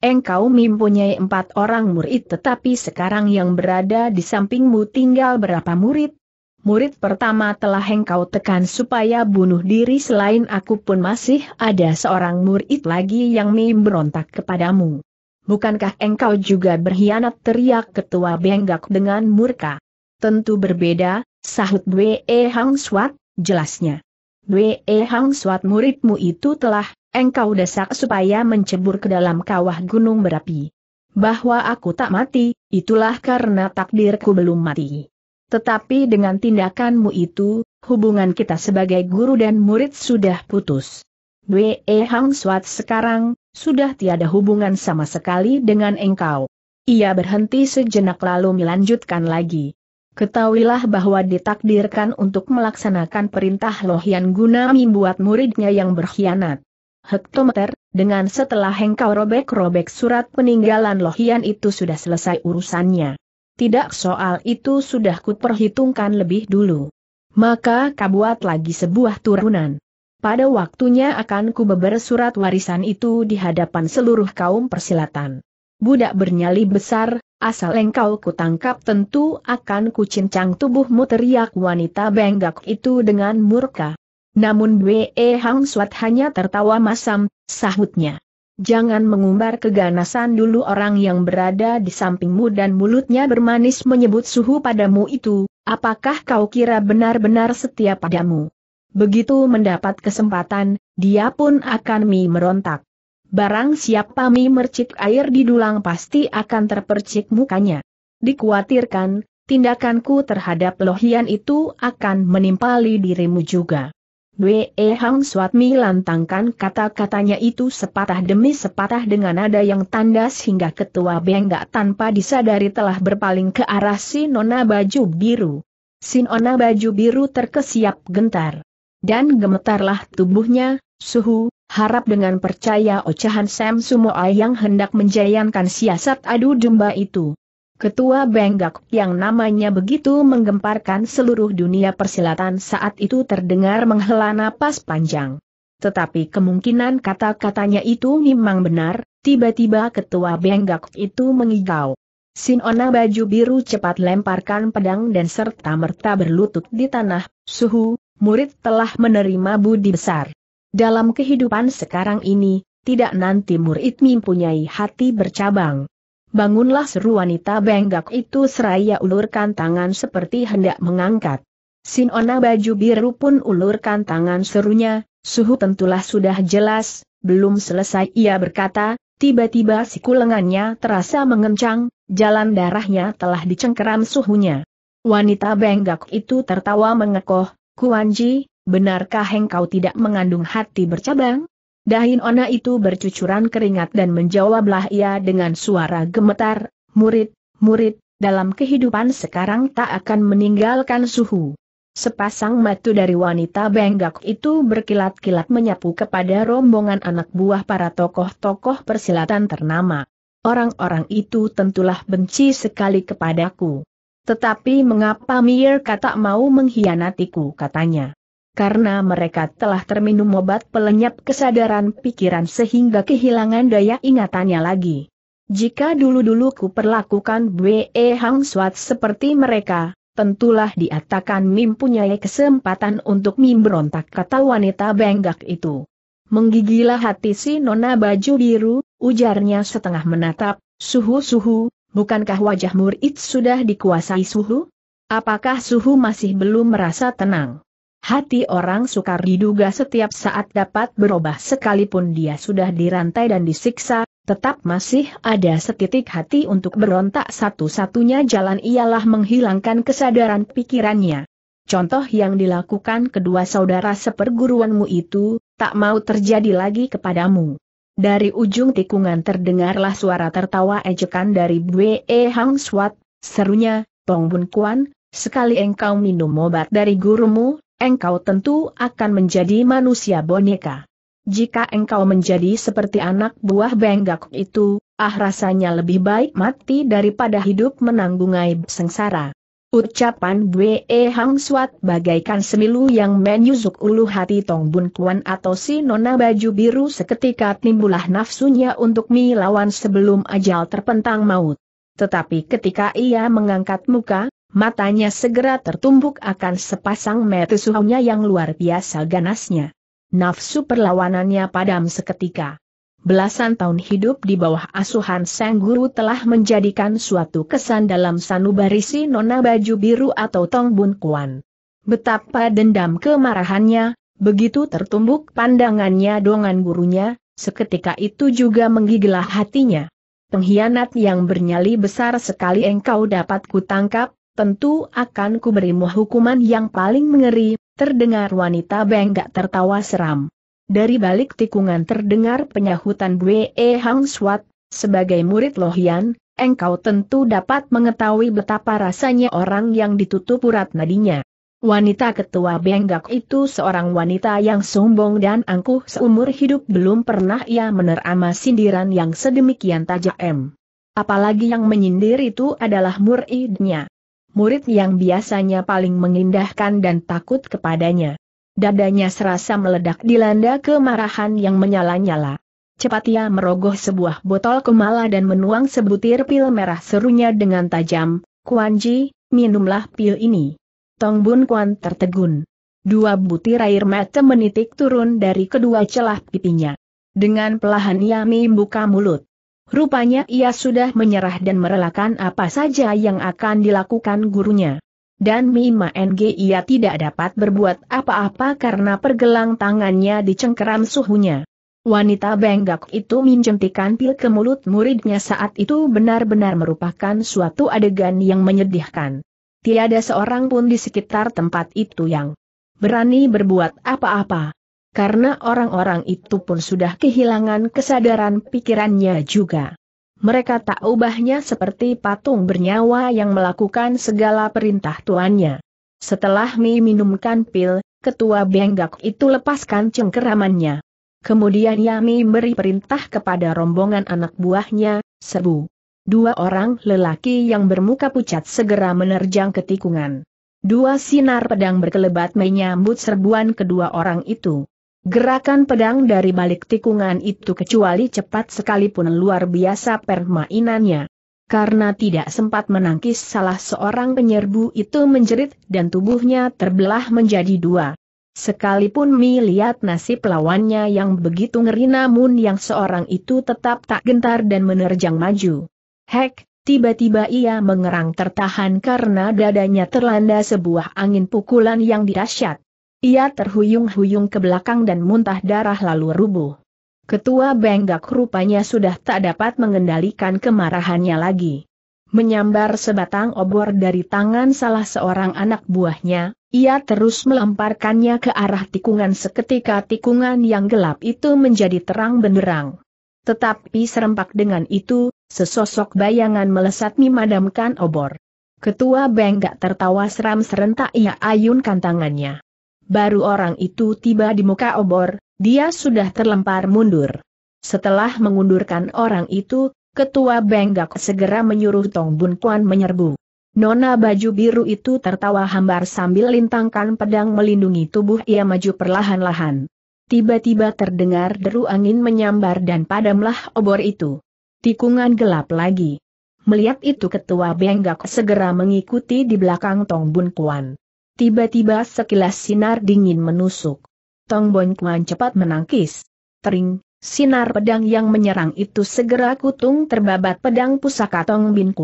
Engkau mempunyai empat orang murid tetapi sekarang yang berada di sampingmu tinggal berapa murid? Murid pertama telah engkau tekan supaya bunuh diri selain aku pun masih ada seorang murid lagi yang memberontak kepadamu bukankah engkau juga berkhianat teriak ketua Benggak dengan murka? Tentu berbeda, sahut Bwe e Hang Swat, jelasnya. Bwe e Hang Swat muridmu itu telah, engkau desak supaya mencebur ke dalam kawah gunung berapi. Bahwa aku tak mati, itulah karena takdirku belum mati. Tetapi dengan tindakanmu itu, hubungan kita sebagai guru dan murid sudah putus. Bwe e Hang Swat sekarang, sudah tiada hubungan sama sekali dengan engkau. Ia berhenti sejenak lalu melanjutkan lagi. Ketahuilah bahwa ditakdirkan untuk melaksanakan perintah Lohian guna membuat muridnya yang berkhianat. Hektometer, dengan setelah engkau robek-robek surat peninggalan Lohian itu sudah selesai urusannya. Tidak soal itu sudah kuperhitungkan lebih dulu. Maka kabuat lagi sebuah turunan pada waktunya akan kubeber surat warisan itu di hadapan seluruh kaum persilatan. Budak bernyali besar, asal engkau kutangkap tentu akan kucincang tubuhmu teriak wanita benggak itu dengan murka. Namun Bwe Hang Swat hanya tertawa masam, sahutnya. Jangan mengumbar keganasan dulu orang yang berada di sampingmu dan mulutnya bermanis menyebut suhu padamu itu, apakah kau kira benar-benar setia padamu? Begitu mendapat kesempatan, dia pun akan mi merontak. Barang siapa mi mercik air di dulang pasti akan terpercik mukanya. Dikuatirkan, tindakanku terhadap lohian itu akan menimpali dirimu juga. Wei e Hang Swatmi lantangkan kata-katanya itu sepatah demi sepatah dengan nada yang tandas hingga ketua Bengga tanpa disadari telah berpaling ke arah si Nona Baju Biru. Si Nona Baju Biru terkesiap gentar dan gemetarlah tubuhnya, suhu, harap dengan percaya ocehan Sam Sumoai yang hendak menjayankan siasat adu domba itu. Ketua Benggak yang namanya begitu menggemparkan seluruh dunia persilatan saat itu terdengar menghela napas panjang. Tetapi kemungkinan kata-katanya itu memang benar, tiba-tiba ketua Benggak itu mengigau. Sinona baju biru cepat lemparkan pedang dan serta merta berlutut di tanah, suhu, murid telah menerima budi besar. Dalam kehidupan sekarang ini, tidak nanti murid mempunyai hati bercabang. Bangunlah seru wanita benggak itu seraya ulurkan tangan seperti hendak mengangkat. Sinona baju biru pun ulurkan tangan serunya, suhu tentulah sudah jelas, belum selesai ia berkata, tiba-tiba siku lengannya terasa mengencang, jalan darahnya telah dicengkeram suhunya. Wanita benggak itu tertawa mengekoh, Kuanji, benarkah engkau tidak mengandung hati bercabang? Dahin Ona itu bercucuran keringat dan menjawablah ia dengan suara gemetar, murid, murid, dalam kehidupan sekarang tak akan meninggalkan suhu. Sepasang mata dari wanita benggak itu berkilat-kilat menyapu kepada rombongan anak buah para tokoh-tokoh persilatan ternama. Orang-orang itu tentulah benci sekali kepadaku. Tetapi mengapa Mir tak mau mengkhianatiku katanya? Karena mereka telah terminum obat pelenyap kesadaran pikiran sehingga kehilangan daya ingatannya lagi. Jika dulu-dulu ku perlakukan Bwe Hang Swat seperti mereka, tentulah diatakan mim punya kesempatan untuk memberontak kata wanita benggak itu. Menggigilah hati si nona baju biru, ujarnya setengah menatap, suhu-suhu, bukankah wajah murid sudah dikuasai suhu? Apakah suhu masih belum merasa tenang? Hati orang sukar diduga setiap saat dapat berubah sekalipun dia sudah dirantai dan disiksa, tetap masih ada setitik hati untuk berontak satu-satunya jalan ialah menghilangkan kesadaran pikirannya. Contoh yang dilakukan kedua saudara seperguruanmu itu, tak mau terjadi lagi kepadamu. Dari ujung tikungan terdengarlah suara tertawa ejekan dari Bwe Hang Swat, serunya, Pong Bun Kuan, sekali engkau minum obat dari gurumu, engkau tentu akan menjadi manusia boneka. Jika engkau menjadi seperti anak buah benggak itu, ah rasanya lebih baik mati daripada hidup menanggung aib sengsara. Ucapan Bwe Hang Suat bagaikan semilu yang menyusuk ulu hati Tong Bun Kuan atau si nona baju biru seketika timbulah nafsunya untuk melawan sebelum ajal terpentang maut. Tetapi ketika ia mengangkat muka, matanya segera tertumbuk akan sepasang mata suhunya yang luar biasa ganasnya. Nafsu perlawanannya padam seketika. Belasan tahun hidup di bawah asuhan Sang Guru telah menjadikan suatu kesan dalam sanubari si Nona Baju Biru atau Tong Bun Kuan. Betapa dendam kemarahannya, begitu tertumbuk pandangannya dongan gurunya, seketika itu juga menggigilah hatinya. Pengkhianat yang bernyali besar sekali engkau dapat kutangkap, tentu akan kuberimu hukuman yang paling mengeri, terdengar wanita benggak tertawa seram. Dari balik tikungan terdengar penyahutan E Hang Swat, sebagai murid Lohian, engkau tentu dapat mengetahui betapa rasanya orang yang ditutup urat nadinya. Wanita ketua Benggak itu seorang wanita yang sombong dan angkuh seumur hidup belum pernah ia menerama sindiran yang sedemikian tajam. Apalagi yang menyindir itu adalah muridnya. Murid yang biasanya paling mengindahkan dan takut kepadanya. Dadanya serasa meledak dilanda kemarahan yang menyala-nyala. Cepat ia merogoh sebuah botol kemala dan menuang sebutir pil merah serunya dengan tajam, Kuan Ji, minumlah pil ini. Tong Bun Kuan tertegun. Dua butir air mata menitik turun dari kedua celah pipinya. Dengan pelahan ia membuka mulut. Rupanya ia sudah menyerah dan merelakan apa saja yang akan dilakukan gurunya dan Mima NG ia tidak dapat berbuat apa-apa karena pergelang tangannya dicengkeram suhunya. Wanita benggak itu menjentikan pil ke mulut muridnya saat itu benar-benar merupakan suatu adegan yang menyedihkan. Tiada seorang pun di sekitar tempat itu yang berani berbuat apa-apa. Karena orang-orang itu pun sudah kehilangan kesadaran pikirannya juga. Mereka tak ubahnya seperti patung bernyawa yang melakukan segala perintah tuannya. Setelah Mi minumkan pil, ketua Benggak itu lepaskan cengkeramannya. Kemudian Yami beri perintah kepada rombongan anak buahnya, serbu. Dua orang lelaki yang bermuka pucat segera menerjang ketikungan. Dua sinar pedang berkelebat menyambut serbuan kedua orang itu. Gerakan pedang dari balik tikungan itu kecuali cepat sekalipun luar biasa permainannya. Karena tidak sempat menangkis salah seorang penyerbu itu menjerit dan tubuhnya terbelah menjadi dua. Sekalipun Mi lihat nasib lawannya yang begitu ngeri namun yang seorang itu tetap tak gentar dan menerjang maju. Hek, tiba-tiba ia mengerang tertahan karena dadanya terlanda sebuah angin pukulan yang dirasyat. Ia terhuyung-huyung ke belakang dan muntah darah lalu rubuh. Ketua Benggak rupanya sudah tak dapat mengendalikan kemarahannya lagi. Menyambar sebatang obor dari tangan salah seorang anak buahnya, ia terus melemparkannya ke arah tikungan seketika tikungan yang gelap itu menjadi terang benderang. Tetapi serempak dengan itu, sesosok bayangan melesat memadamkan obor. Ketua Benggak tertawa seram serentak ia ayunkan tangannya baru orang itu tiba di muka obor, dia sudah terlempar mundur. Setelah mengundurkan orang itu, Ketua Benggak segera menyuruh Tong Bun Kuan menyerbu. Nona baju biru itu tertawa hambar sambil lintangkan pedang melindungi tubuh ia maju perlahan-lahan. Tiba-tiba terdengar deru angin menyambar dan padamlah obor itu. Tikungan gelap lagi. Melihat itu ketua Benggak segera mengikuti di belakang Tong Bun Kuan. Tiba-tiba sekilas sinar dingin menusuk. Tong Bon cepat menangkis. Tering, sinar pedang yang menyerang itu segera kutung terbabat pedang pusaka Tong Bin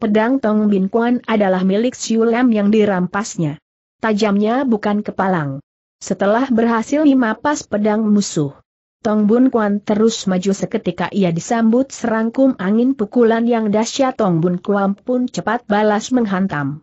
Pedang Tong Bin adalah milik Siu Lam yang dirampasnya. Tajamnya bukan kepalang. Setelah berhasil pas pedang musuh, Tong Bun Kuan terus maju seketika ia disambut serangkum angin pukulan yang dahsyat Tong Bun Kuan pun cepat balas menghantam.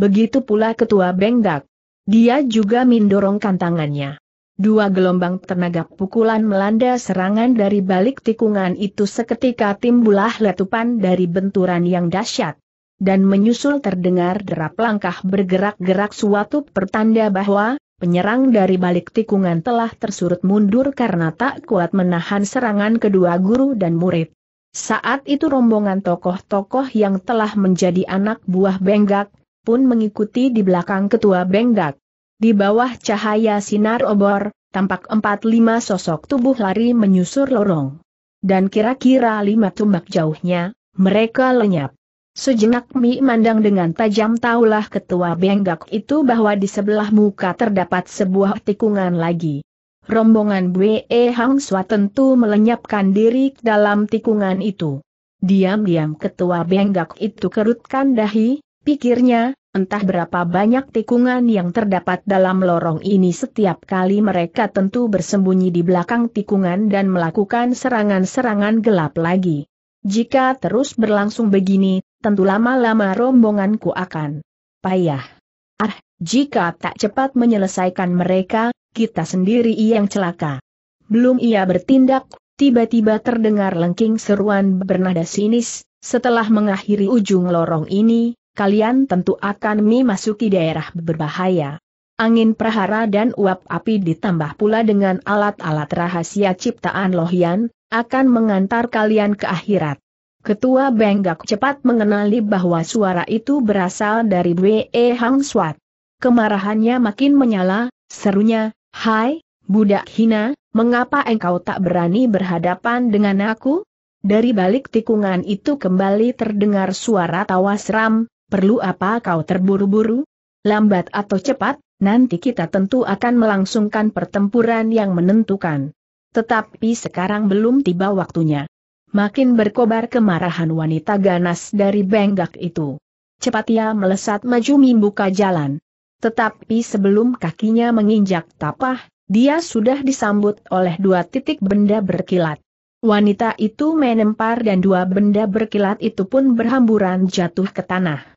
Begitu pula ketua Benggak. Dia juga mendorongkan tangannya. Dua gelombang tenaga pukulan melanda serangan dari balik tikungan itu seketika timbulah letupan dari benturan yang dahsyat. Dan menyusul terdengar derap langkah bergerak-gerak suatu pertanda bahwa, penyerang dari balik tikungan telah tersurut mundur karena tak kuat menahan serangan kedua guru dan murid. Saat itu rombongan tokoh-tokoh yang telah menjadi anak buah Benggak, pun mengikuti di belakang ketua benggak. Di bawah cahaya sinar obor, tampak empat lima sosok tubuh lari menyusur lorong. Dan kira-kira lima tumbak jauhnya, mereka lenyap. Sejenak Mi mandang dengan tajam taulah ketua benggak itu bahwa di sebelah muka terdapat sebuah tikungan lagi. Rombongan Bwe Hang Sua tentu melenyapkan diri dalam tikungan itu. Diam-diam ketua benggak itu kerutkan dahi, Pikirnya, entah berapa banyak tikungan yang terdapat dalam lorong ini setiap kali mereka tentu bersembunyi di belakang tikungan dan melakukan serangan-serangan gelap lagi. Jika terus berlangsung begini, tentu lama-lama rombonganku akan payah. Ah, jika tak cepat menyelesaikan mereka, kita sendiri yang celaka. Belum ia bertindak, tiba-tiba terdengar lengking seruan bernada sinis, setelah mengakhiri ujung lorong ini, kalian tentu akan memasuki daerah berbahaya. Angin prahara dan uap api ditambah pula dengan alat-alat rahasia ciptaan Lohian, akan mengantar kalian ke akhirat. Ketua Benggak cepat mengenali bahwa suara itu berasal dari Wei Hang Swat. Kemarahannya makin menyala, serunya, Hai, budak hina, mengapa engkau tak berani berhadapan dengan aku? Dari balik tikungan itu kembali terdengar suara tawa seram, perlu apa kau terburu-buru? Lambat atau cepat, nanti kita tentu akan melangsungkan pertempuran yang menentukan. Tetapi sekarang belum tiba waktunya. Makin berkobar kemarahan wanita ganas dari benggak itu. Cepat ia melesat maju membuka jalan. Tetapi sebelum kakinya menginjak tapah, dia sudah disambut oleh dua titik benda berkilat. Wanita itu menempar dan dua benda berkilat itu pun berhamburan jatuh ke tanah.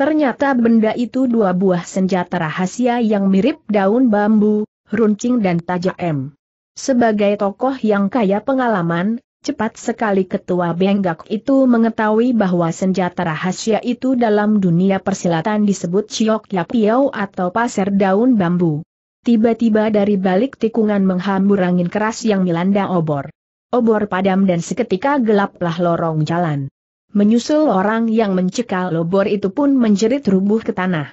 Ternyata benda itu dua buah senjata rahasia yang mirip daun bambu, runcing dan tajam. Sebagai tokoh yang kaya pengalaman, cepat sekali ketua Benggak itu mengetahui bahwa senjata rahasia itu dalam dunia persilatan disebut Chiok Yapiao atau pasir daun bambu. Tiba-tiba dari balik tikungan menghambur angin keras yang melanda obor. Obor padam dan seketika gelaplah lorong jalan. Menyusul orang yang mencekal lobor itu pun menjerit rubuh ke tanah.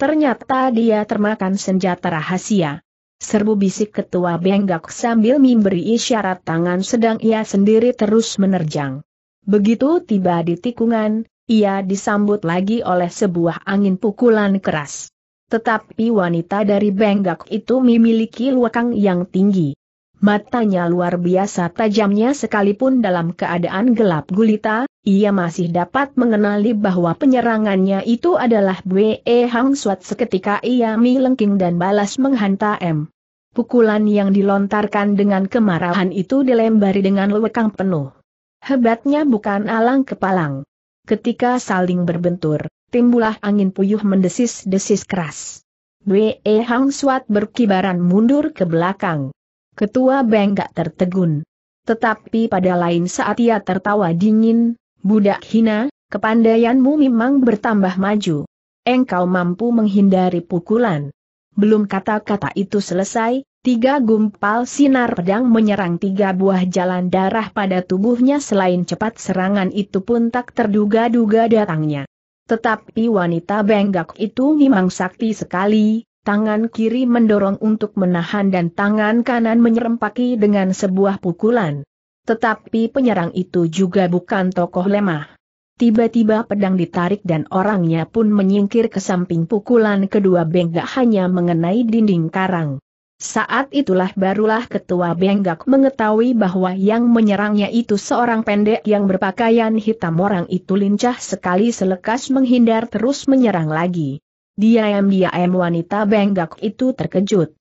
Ternyata dia termakan senjata rahasia. Serbu bisik ketua Benggak sambil memberi isyarat tangan sedang ia sendiri terus menerjang. Begitu tiba di tikungan, ia disambut lagi oleh sebuah angin pukulan keras. Tetapi wanita dari Benggak itu memiliki luakang yang tinggi. Matanya luar biasa tajamnya sekalipun dalam keadaan gelap gulita, ia masih dapat mengenali bahwa penyerangannya itu adalah Bwe Hang Suat seketika ia melengking dan balas menghantam M. Pukulan yang dilontarkan dengan kemarahan itu dilembari dengan lewekang penuh. Hebatnya bukan alang kepalang. Ketika saling berbentur, timbulah angin puyuh mendesis-desis keras. Bwe Hang Suat berkibaran mundur ke belakang. Ketua Beng tertegun. Tetapi pada lain saat ia tertawa dingin, Budak hina, kepandaianmu memang bertambah maju. Engkau mampu menghindari pukulan. Belum kata-kata itu selesai, tiga gumpal sinar pedang menyerang tiga buah jalan darah pada tubuhnya selain cepat serangan itu pun tak terduga-duga datangnya. Tetapi wanita benggak itu memang sakti sekali, tangan kiri mendorong untuk menahan dan tangan kanan menyerempaki dengan sebuah pukulan. Tetapi penyerang itu juga bukan tokoh lemah. Tiba-tiba pedang ditarik dan orangnya pun menyingkir ke samping pukulan kedua Benggak hanya mengenai dinding karang. Saat itulah barulah ketua Benggak mengetahui bahwa yang menyerangnya itu seorang pendek yang berpakaian hitam orang itu lincah sekali selekas menghindar terus menyerang lagi. Diam-diam wanita Benggak itu terkejut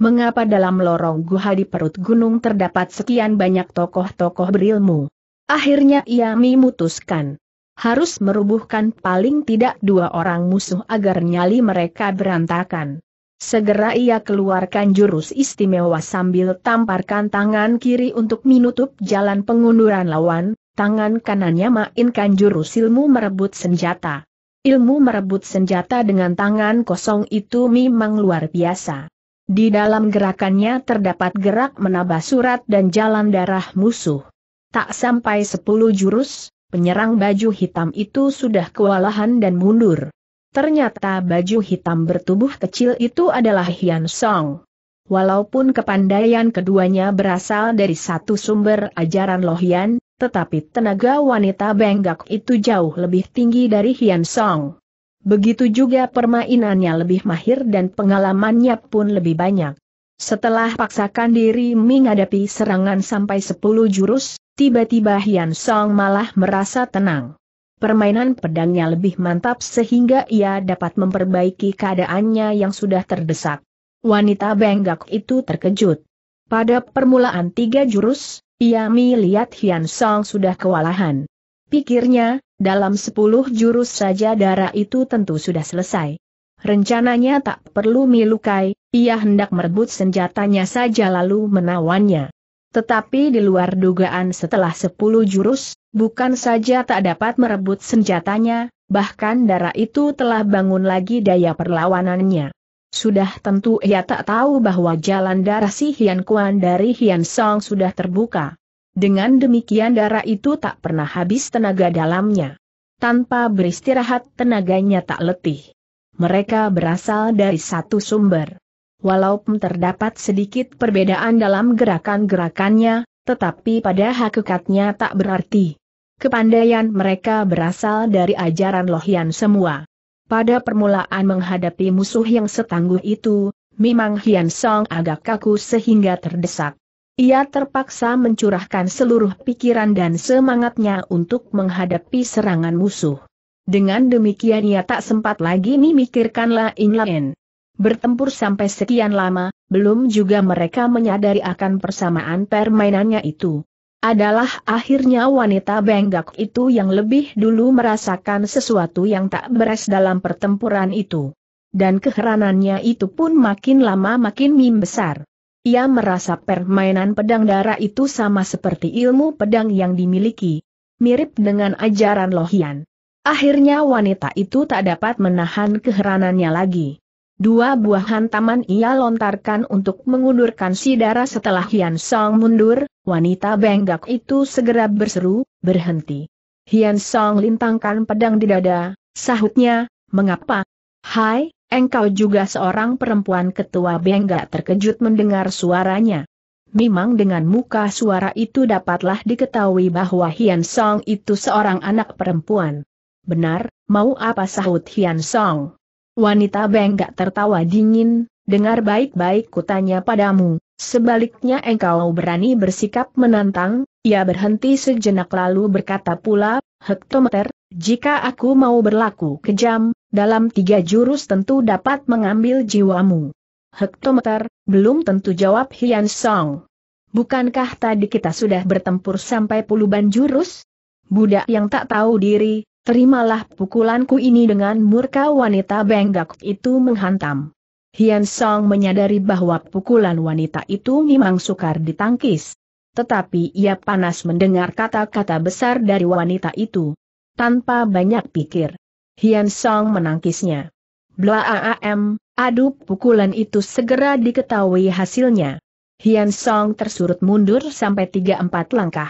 mengapa dalam lorong guha di perut gunung terdapat sekian banyak tokoh-tokoh berilmu. Akhirnya ia memutuskan. Harus merubuhkan paling tidak dua orang musuh agar nyali mereka berantakan. Segera ia keluarkan jurus istimewa sambil tamparkan tangan kiri untuk menutup jalan pengunduran lawan, tangan kanannya mainkan jurus ilmu merebut senjata. Ilmu merebut senjata dengan tangan kosong itu memang luar biasa. Di dalam gerakannya terdapat gerak menabah surat dan jalan darah musuh. Tak sampai sepuluh jurus, penyerang baju hitam itu sudah kewalahan dan mundur. Ternyata baju hitam bertubuh kecil itu adalah Hian Song. Walaupun kepandaian keduanya berasal dari satu sumber ajaran Lohian, tetapi tenaga wanita Benggak itu jauh lebih tinggi dari Hian Song. Begitu juga permainannya lebih mahir dan pengalamannya pun lebih banyak. Setelah paksakan diri menghadapi serangan sampai 10 jurus, tiba-tiba Hian Song malah merasa tenang. Permainan pedangnya lebih mantap sehingga ia dapat memperbaiki keadaannya yang sudah terdesak. Wanita benggak itu terkejut. Pada permulaan tiga jurus, ia melihat Hian Song sudah kewalahan. Pikirnya, dalam sepuluh jurus saja darah itu tentu sudah selesai. Rencananya tak perlu melukai, ia hendak merebut senjatanya saja lalu menawannya. Tetapi di luar dugaan setelah sepuluh jurus, bukan saja tak dapat merebut senjatanya, bahkan darah itu telah bangun lagi daya perlawanannya. Sudah tentu ia tak tahu bahwa jalan darah si Hian Kuan dari Hian Song sudah terbuka. Dengan demikian darah itu tak pernah habis tenaga dalamnya. Tanpa beristirahat tenaganya tak letih. Mereka berasal dari satu sumber. Walaupun terdapat sedikit perbedaan dalam gerakan-gerakannya, tetapi pada hakikatnya tak berarti. Kepandaian mereka berasal dari ajaran Lohian semua. Pada permulaan menghadapi musuh yang setangguh itu, memang Hian Song agak kaku sehingga terdesak. Ia terpaksa mencurahkan seluruh pikiran dan semangatnya untuk menghadapi serangan musuh. Dengan demikian ia tak sempat lagi memikirkanlah lain Bertempur sampai sekian lama, belum juga mereka menyadari akan persamaan permainannya itu. Adalah akhirnya wanita benggak itu yang lebih dulu merasakan sesuatu yang tak beres dalam pertempuran itu. Dan keheranannya itu pun makin lama makin membesar. Ia merasa permainan pedang darah itu sama seperti ilmu pedang yang dimiliki. Mirip dengan ajaran Lohian. Akhirnya wanita itu tak dapat menahan keheranannya lagi. Dua buah hantaman ia lontarkan untuk mengundurkan si darah setelah Hian Song mundur, wanita benggak itu segera berseru, berhenti. Hian Song lintangkan pedang di dada, sahutnya, mengapa? Hai, Engkau juga seorang perempuan ketua Bengga terkejut mendengar suaranya. Memang dengan muka suara itu dapatlah diketahui bahwa Hian Song itu seorang anak perempuan. Benar, mau apa sahut Hian Song? Wanita Bengga tertawa dingin, dengar baik-baik kutanya padamu, sebaliknya engkau berani bersikap menantang, ia berhenti sejenak lalu berkata pula, hektometer, jika aku mau berlaku kejam, dalam tiga jurus tentu dapat mengambil jiwamu. Hektometer, belum tentu jawab Hian Song. Bukankah tadi kita sudah bertempur sampai puluhan jurus? Budak yang tak tahu diri, terimalah pukulanku ini dengan murka wanita benggak itu menghantam. Hian Song menyadari bahwa pukulan wanita itu memang sukar ditangkis. Tetapi ia panas mendengar kata-kata besar dari wanita itu tanpa banyak pikir. Hian Song menangkisnya. Blaaam, adu pukulan itu segera diketahui hasilnya. Hian Song tersurut mundur sampai 3-4 langkah.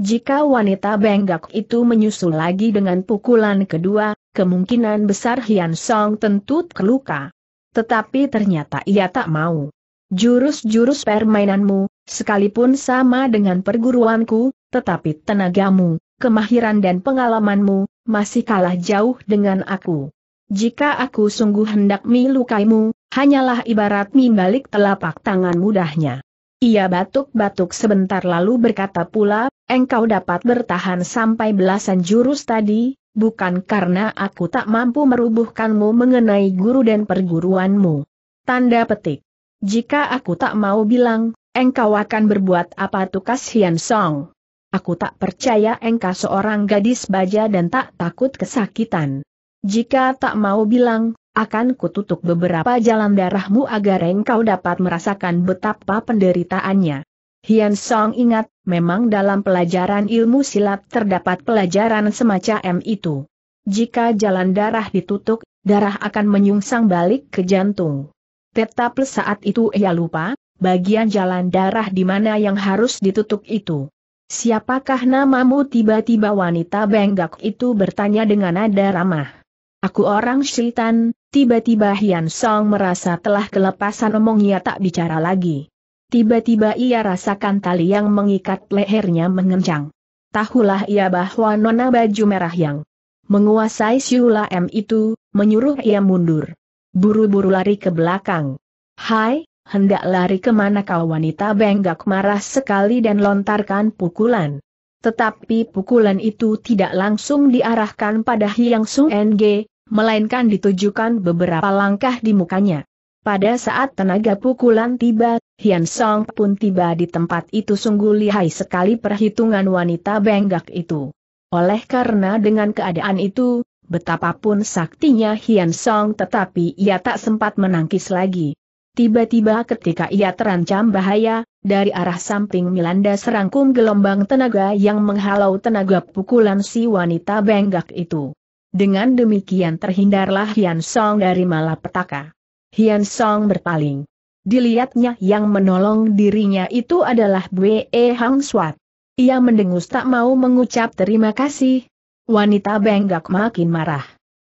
Jika wanita benggak itu menyusul lagi dengan pukulan kedua, kemungkinan besar Hian Song tentu terluka. Tetapi ternyata ia tak mau. Jurus-jurus permainanmu, sekalipun sama dengan perguruanku, tetapi tenagamu, kemahiran dan pengalamanmu, masih kalah jauh dengan aku. Jika aku sungguh hendak melukaimu, hanyalah ibarat membalik telapak tangan mudahnya. Ia batuk-batuk sebentar lalu berkata pula, engkau dapat bertahan sampai belasan jurus tadi, bukan karena aku tak mampu merubuhkanmu mengenai guru dan perguruanmu. Tanda petik. Jika aku tak mau bilang, engkau akan berbuat apa tukas Hian Song. Aku tak percaya engkau seorang gadis baja dan tak takut kesakitan. Jika tak mau bilang, akan kututup beberapa jalan darahmu agar engkau dapat merasakan betapa penderitaannya. Hian Song ingat, memang dalam pelajaran ilmu silat terdapat pelajaran semacam itu. Jika jalan darah ditutup, darah akan menyungsang balik ke jantung. Tetap saat itu ia lupa, bagian jalan darah di mana yang harus ditutup itu. Siapakah namamu tiba-tiba wanita benggak itu bertanya dengan nada ramah. Aku orang syaitan, tiba-tiba Hian Song merasa telah kelepasan omongnya tak bicara lagi. Tiba-tiba ia rasakan tali yang mengikat lehernya mengencang. Tahulah ia bahwa nona baju merah yang menguasai Siula M itu, menyuruh ia mundur. Buru-buru lari ke belakang. Hai, hendak lari kemana kau wanita benggak marah sekali dan lontarkan pukulan. Tetapi pukulan itu tidak langsung diarahkan pada Hyang Sung NG, melainkan ditujukan beberapa langkah di mukanya. Pada saat tenaga pukulan tiba, Hian Song pun tiba di tempat itu sungguh lihai sekali perhitungan wanita benggak itu. Oleh karena dengan keadaan itu, betapapun saktinya Hian Song tetapi ia tak sempat menangkis lagi. Tiba-tiba ketika ia terancam bahaya, dari arah samping Milanda serangkum gelombang tenaga yang menghalau tenaga pukulan si wanita benggak itu. Dengan demikian terhindarlah Hian Song dari malapetaka. Hian Song berpaling. Dilihatnya yang menolong dirinya itu adalah Bwe e Hang Swat. Ia mendengus tak mau mengucap terima kasih. Wanita benggak makin marah.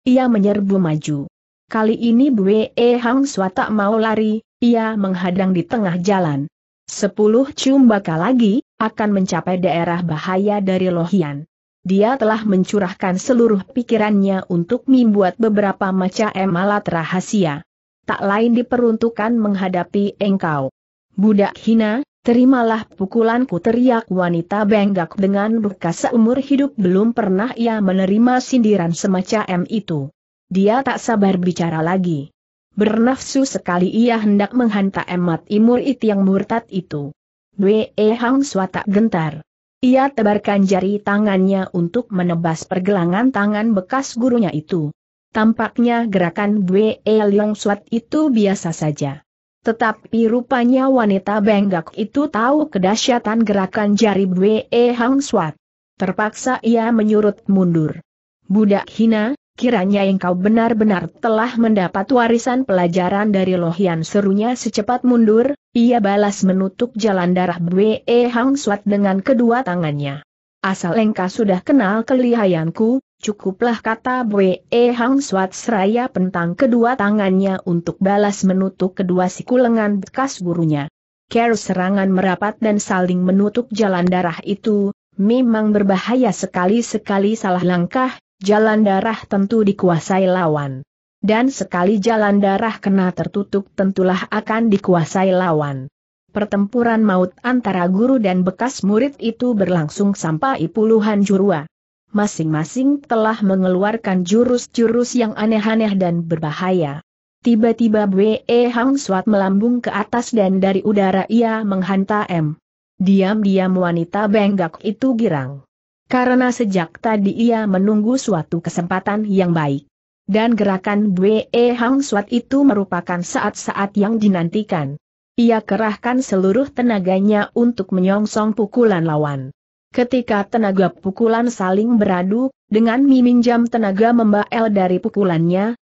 Ia menyerbu maju. Kali ini Bue e Hang Sua tak mau lari, ia menghadang di tengah jalan. Sepuluh cium bakal lagi, akan mencapai daerah bahaya dari Lohian. Dia telah mencurahkan seluruh pikirannya untuk membuat beberapa macam alat rahasia. Tak lain diperuntukkan menghadapi engkau. Budak hina, terimalah pukulanku teriak wanita benggak dengan berkasa seumur hidup belum pernah ia menerima sindiran semacam itu. Dia tak sabar bicara lagi. Bernafsu sekali ia hendak menghantam emat imur it yang murtad itu. Dwe e Hang tak gentar. Ia tebarkan jari tangannya untuk menebas pergelangan tangan bekas gurunya itu. Tampaknya gerakan Dwe e Leong Suat itu biasa saja. Tetapi rupanya wanita benggak itu tahu kedahsyatan gerakan jari Dwe e Hang Suat. Terpaksa ia menyurut mundur. Budak hina, Kiranya engkau benar-benar telah mendapat warisan pelajaran dari Lohian serunya secepat mundur, ia balas menutup jalan darah Bwe Hang Suat dengan kedua tangannya. Asal engkau sudah kenal kelihayanku, cukuplah kata Bwe Hang Suat seraya pentang kedua tangannya untuk balas menutup kedua siku lengan bekas gurunya. Ker serangan merapat dan saling menutup jalan darah itu, memang berbahaya sekali-sekali salah langkah, Jalan darah tentu dikuasai lawan. Dan sekali jalan darah kena tertutup tentulah akan dikuasai lawan. Pertempuran maut antara guru dan bekas murid itu berlangsung sampai puluhan jurua. Masing-masing telah mengeluarkan jurus-jurus yang aneh-aneh dan berbahaya. Tiba-tiba Bwe Hang Suat melambung ke atas dan dari udara ia menghantam Diam-diam wanita benggak itu girang. Karena sejak tadi ia menunggu suatu kesempatan yang baik. Dan gerakan Bwe Hang Suat itu merupakan saat-saat yang dinantikan. Ia kerahkan seluruh tenaganya untuk menyongsong pukulan lawan. Ketika tenaga pukulan saling beradu, dengan meminjam tenaga membael dari pukulannya,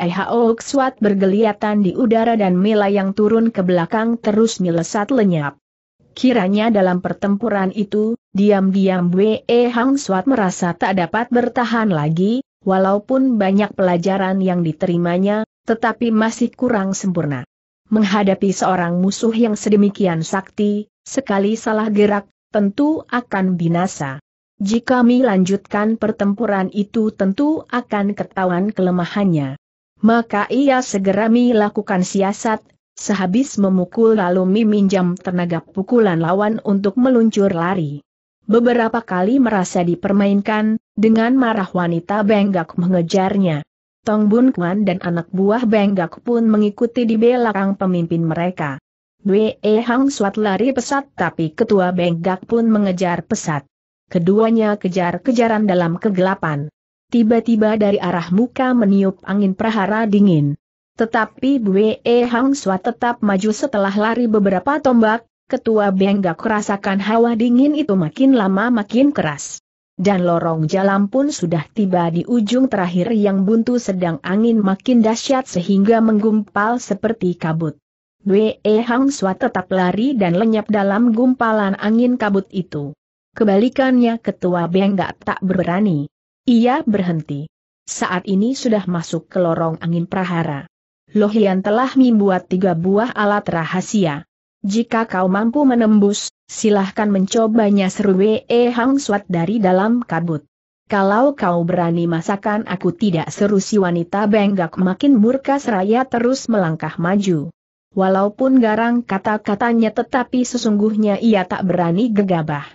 Hang Suat bergeliatan di udara dan melayang turun ke belakang terus melesat lenyap. Kiranya dalam pertempuran itu, diam-diam Wei Hang Suat merasa tak dapat bertahan lagi, walaupun banyak pelajaran yang diterimanya, tetapi masih kurang sempurna. Menghadapi seorang musuh yang sedemikian sakti, sekali salah gerak, tentu akan binasa. Jika kami lanjutkan pertempuran itu tentu akan ketahuan kelemahannya. Maka ia segera melakukan siasat Sehabis memukul lalu meminjam tenaga pukulan lawan untuk meluncur lari. Beberapa kali merasa dipermainkan, dengan marah wanita Benggak mengejarnya. Tong Bun Kwan dan anak buah Benggak pun mengikuti di belakang pemimpin mereka. Wee Hang Suat lari pesat tapi ketua Benggak pun mengejar pesat. Keduanya kejar-kejaran dalam kegelapan. Tiba-tiba dari arah muka meniup angin prahara dingin. Tetapi Bue e Hang Sua tetap maju setelah lari beberapa tombak, ketua Benggak merasakan hawa dingin itu makin lama makin keras. Dan lorong jalan pun sudah tiba di ujung terakhir yang buntu sedang angin makin dahsyat sehingga menggumpal seperti kabut. Wei e Hang Sua tetap lari dan lenyap dalam gumpalan angin kabut itu. Kebalikannya ketua Benggak tak berani. Ia berhenti. Saat ini sudah masuk ke lorong angin prahara. Lohian telah membuat tiga buah alat rahasia. Jika kau mampu menembus, silahkan mencobanya seru Wee Hang Suat dari dalam kabut. Kalau kau berani masakan aku tidak seru si wanita benggak makin murka seraya terus melangkah maju. Walaupun garang kata-katanya tetapi sesungguhnya ia tak berani gegabah.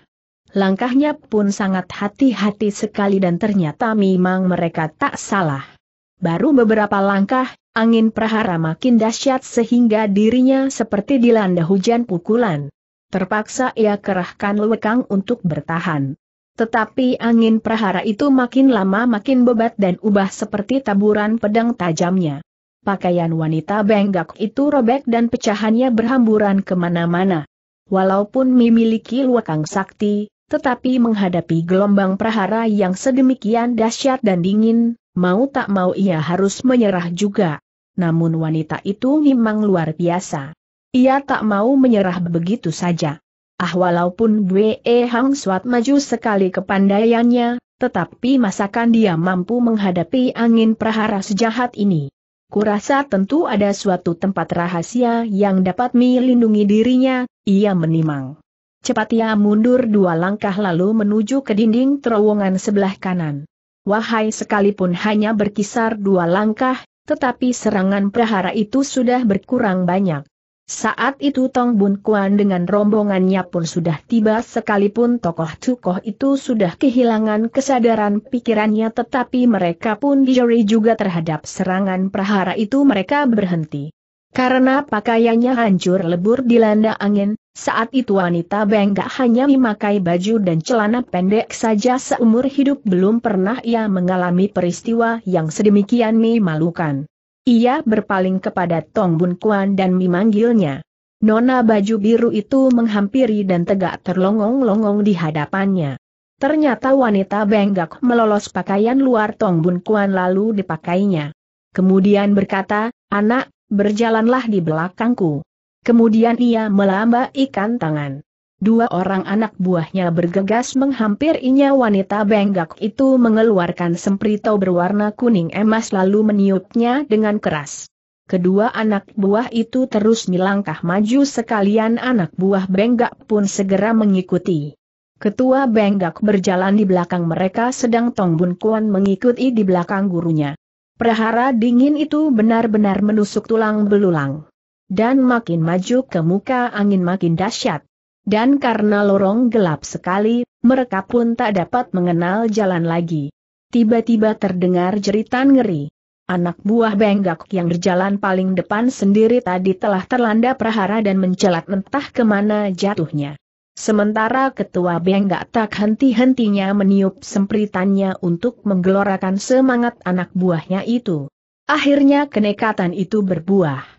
Langkahnya pun sangat hati-hati sekali dan ternyata memang mereka tak salah. Baru beberapa langkah, Angin prahara makin dahsyat sehingga dirinya seperti dilanda hujan pukulan. Terpaksa ia kerahkan lewekang untuk bertahan. Tetapi angin prahara itu makin lama makin bebat dan ubah seperti taburan pedang tajamnya. Pakaian wanita benggak itu robek dan pecahannya berhamburan kemana-mana. Walaupun memiliki luakang sakti, tetapi menghadapi gelombang prahara yang sedemikian dahsyat dan dingin, mau tak mau ia harus menyerah juga. Namun wanita itu memang luar biasa. Ia tak mau menyerah begitu saja. Ah walaupun Bwe Hang Suat maju sekali kepandaiannya, tetapi masakan dia mampu menghadapi angin prahara sejahat ini. Kurasa tentu ada suatu tempat rahasia yang dapat melindungi dirinya, ia menimang. Cepat ia mundur dua langkah lalu menuju ke dinding terowongan sebelah kanan wahai sekalipun hanya berkisar dua langkah, tetapi serangan prahara itu sudah berkurang banyak. Saat itu Tong Bun Kuan dengan rombongannya pun sudah tiba sekalipun tokoh-tokoh itu sudah kehilangan kesadaran pikirannya tetapi mereka pun dijeri juga terhadap serangan prahara itu mereka berhenti. Karena pakaiannya hancur lebur dilanda angin, saat itu wanita benggak hanya memakai baju dan celana pendek saja seumur hidup belum pernah ia mengalami peristiwa yang sedemikian memalukan. Ia berpaling kepada Tong Bun Kuan dan memanggilnya. Nona baju biru itu menghampiri dan tegak terlongong-longong di hadapannya. Ternyata wanita Benggak melolos pakaian luar Tong Bun Kuan lalu dipakainya. Kemudian berkata, anak, berjalanlah di belakangku. Kemudian ia melamba ikan tangan. Dua orang anak buahnya bergegas menghampirinya wanita benggak itu mengeluarkan semprito berwarna kuning emas lalu meniupnya dengan keras. Kedua anak buah itu terus melangkah maju sekalian anak buah benggak pun segera mengikuti. Ketua benggak berjalan di belakang mereka sedang Tong Bun Kuan mengikuti di belakang gurunya. Perhara dingin itu benar-benar menusuk tulang belulang dan makin maju ke muka angin makin dahsyat. Dan karena lorong gelap sekali, mereka pun tak dapat mengenal jalan lagi. Tiba-tiba terdengar jeritan ngeri. Anak buah Benggak yang berjalan paling depan sendiri tadi telah terlanda prahara dan mencelat entah kemana jatuhnya. Sementara ketua Benggak tak henti-hentinya meniup sempritannya untuk menggelorakan semangat anak buahnya itu. Akhirnya kenekatan itu berbuah.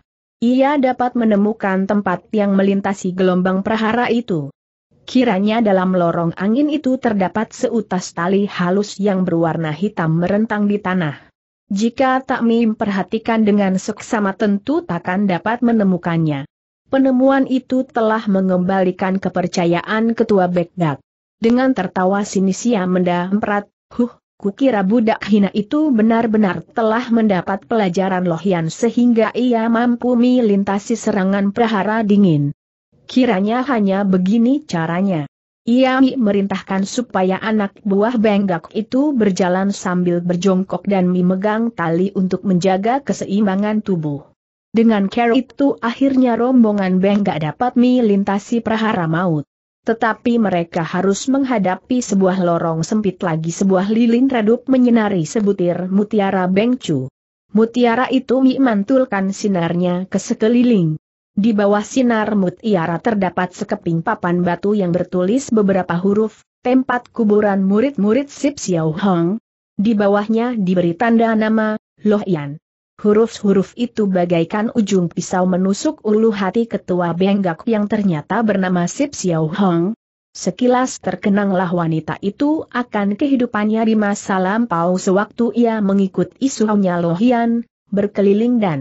Ia dapat menemukan tempat yang melintasi gelombang prahara itu. Kiranya dalam lorong angin itu terdapat seutas tali halus yang berwarna hitam merentang di tanah. Jika tak mim perhatikan dengan seksama tentu takkan dapat menemukannya. Penemuan itu telah mengembalikan kepercayaan ketua Begdak. Dengan tertawa sinisia ia huh, Kukira budak hina itu benar-benar telah mendapat pelajaran lohian sehingga ia mampu melintasi serangan prahara dingin. Kiranya hanya begini caranya. Ia merintahkan supaya anak buah benggak itu berjalan sambil berjongkok dan memegang tali untuk menjaga keseimbangan tubuh. Dengan care itu akhirnya rombongan benggak dapat melintasi prahara maut. Tetapi mereka harus menghadapi sebuah lorong sempit lagi sebuah lilin redup menyinari sebutir mutiara Bengcu. Mutiara itu memantulkan sinarnya ke sekeliling. Di bawah sinar mutiara terdapat sekeping papan batu yang bertulis beberapa huruf, tempat kuburan murid-murid Sip Xiao Hong. Di bawahnya diberi tanda nama, Loh Yan. Huruf-huruf itu bagaikan ujung pisau menusuk ulu hati ketua Benggak yang ternyata bernama Sip Xiao Hong. Sekilas terkenanglah wanita itu akan kehidupannya di masa lampau sewaktu ia mengikut isu Lohian, berkeliling dan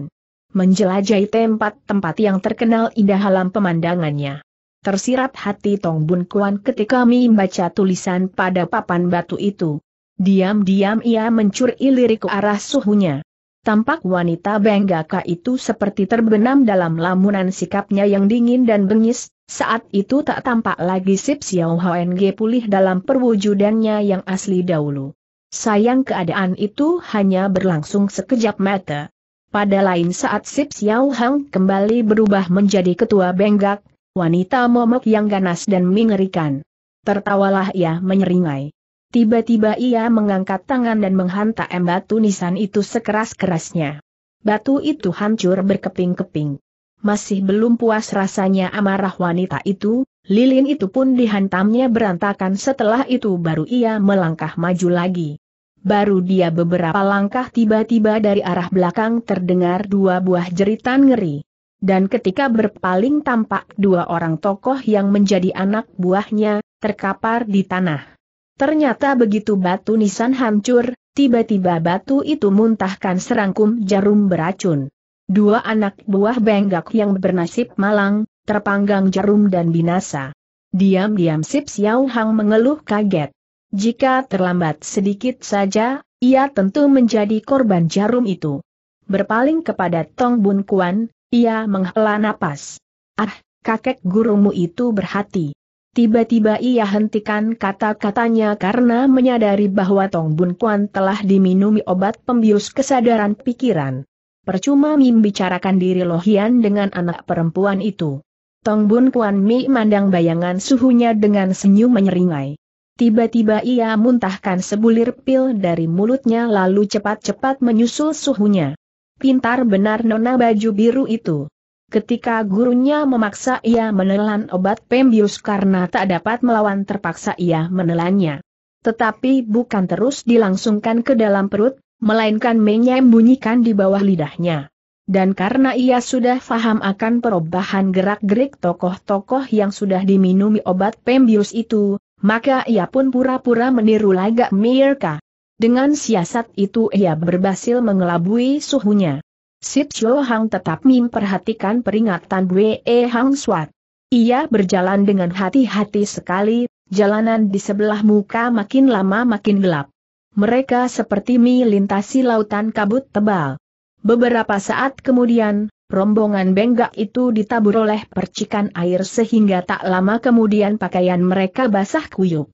menjelajahi tempat-tempat yang terkenal indah alam pemandangannya. Tersirat hati Tong Bun Kuan ketika membaca tulisan pada papan batu itu. Diam-diam ia mencuri lirik arah suhunya. Tampak wanita Benggaka itu seperti terbenam dalam lamunan sikapnya yang dingin dan bengis, saat itu tak tampak lagi Sip Xiao HNG pulih dalam perwujudannya yang asli dahulu. Sayang keadaan itu hanya berlangsung sekejap mata. Pada lain saat Sip Xiao Hang kembali berubah menjadi ketua Benggak, wanita momok yang ganas dan mengerikan. Tertawalah ia menyeringai. Tiba-tiba ia mengangkat tangan dan menghantam batu nisan itu sekeras-kerasnya. Batu itu hancur berkeping-keping. Masih belum puas rasanya amarah wanita itu, lilin itu pun dihantamnya berantakan setelah itu baru ia melangkah maju lagi. Baru dia beberapa langkah tiba-tiba dari arah belakang terdengar dua buah jeritan ngeri. Dan ketika berpaling tampak dua orang tokoh yang menjadi anak buahnya, terkapar di tanah. Ternyata begitu batu nisan hancur, tiba-tiba batu itu muntahkan serangkum jarum beracun. Dua anak buah benggak yang bernasib malang, terpanggang jarum dan binasa. Diam-diam Sip Xiao Hang mengeluh kaget. Jika terlambat sedikit saja, ia tentu menjadi korban jarum itu. Berpaling kepada Tong Bun Kuan, ia menghela napas. Ah, kakek gurumu itu berhati. Tiba-tiba ia hentikan kata-katanya karena menyadari bahwa Tong Bun Kuan telah diminumi obat pembius kesadaran pikiran. Percuma Mim bicarakan diri Lohian dengan anak perempuan itu. Tong Bun Kuan Mi mandang bayangan suhunya dengan senyum menyeringai. Tiba-tiba ia muntahkan sebulir pil dari mulutnya lalu cepat-cepat menyusul suhunya. Pintar benar nona baju biru itu. Ketika gurunya memaksa ia menelan obat pembius karena tak dapat melawan terpaksa ia menelannya. Tetapi bukan terus dilangsungkan ke dalam perut, melainkan menyembunyikan di bawah lidahnya. Dan karena ia sudah faham akan perubahan gerak-gerik tokoh-tokoh yang sudah diminumi obat pembius itu, maka ia pun pura-pura meniru lagak Mirka. Dengan siasat itu ia berhasil mengelabui suhunya. Sip Cho Hang tetap memperhatikan peringatan Bwe Hang Swat. Ia berjalan dengan hati-hati sekali, jalanan di sebelah muka makin lama makin gelap. Mereka seperti melintasi lautan kabut tebal. Beberapa saat kemudian, rombongan benggak itu ditabur oleh percikan air sehingga tak lama kemudian pakaian mereka basah kuyup.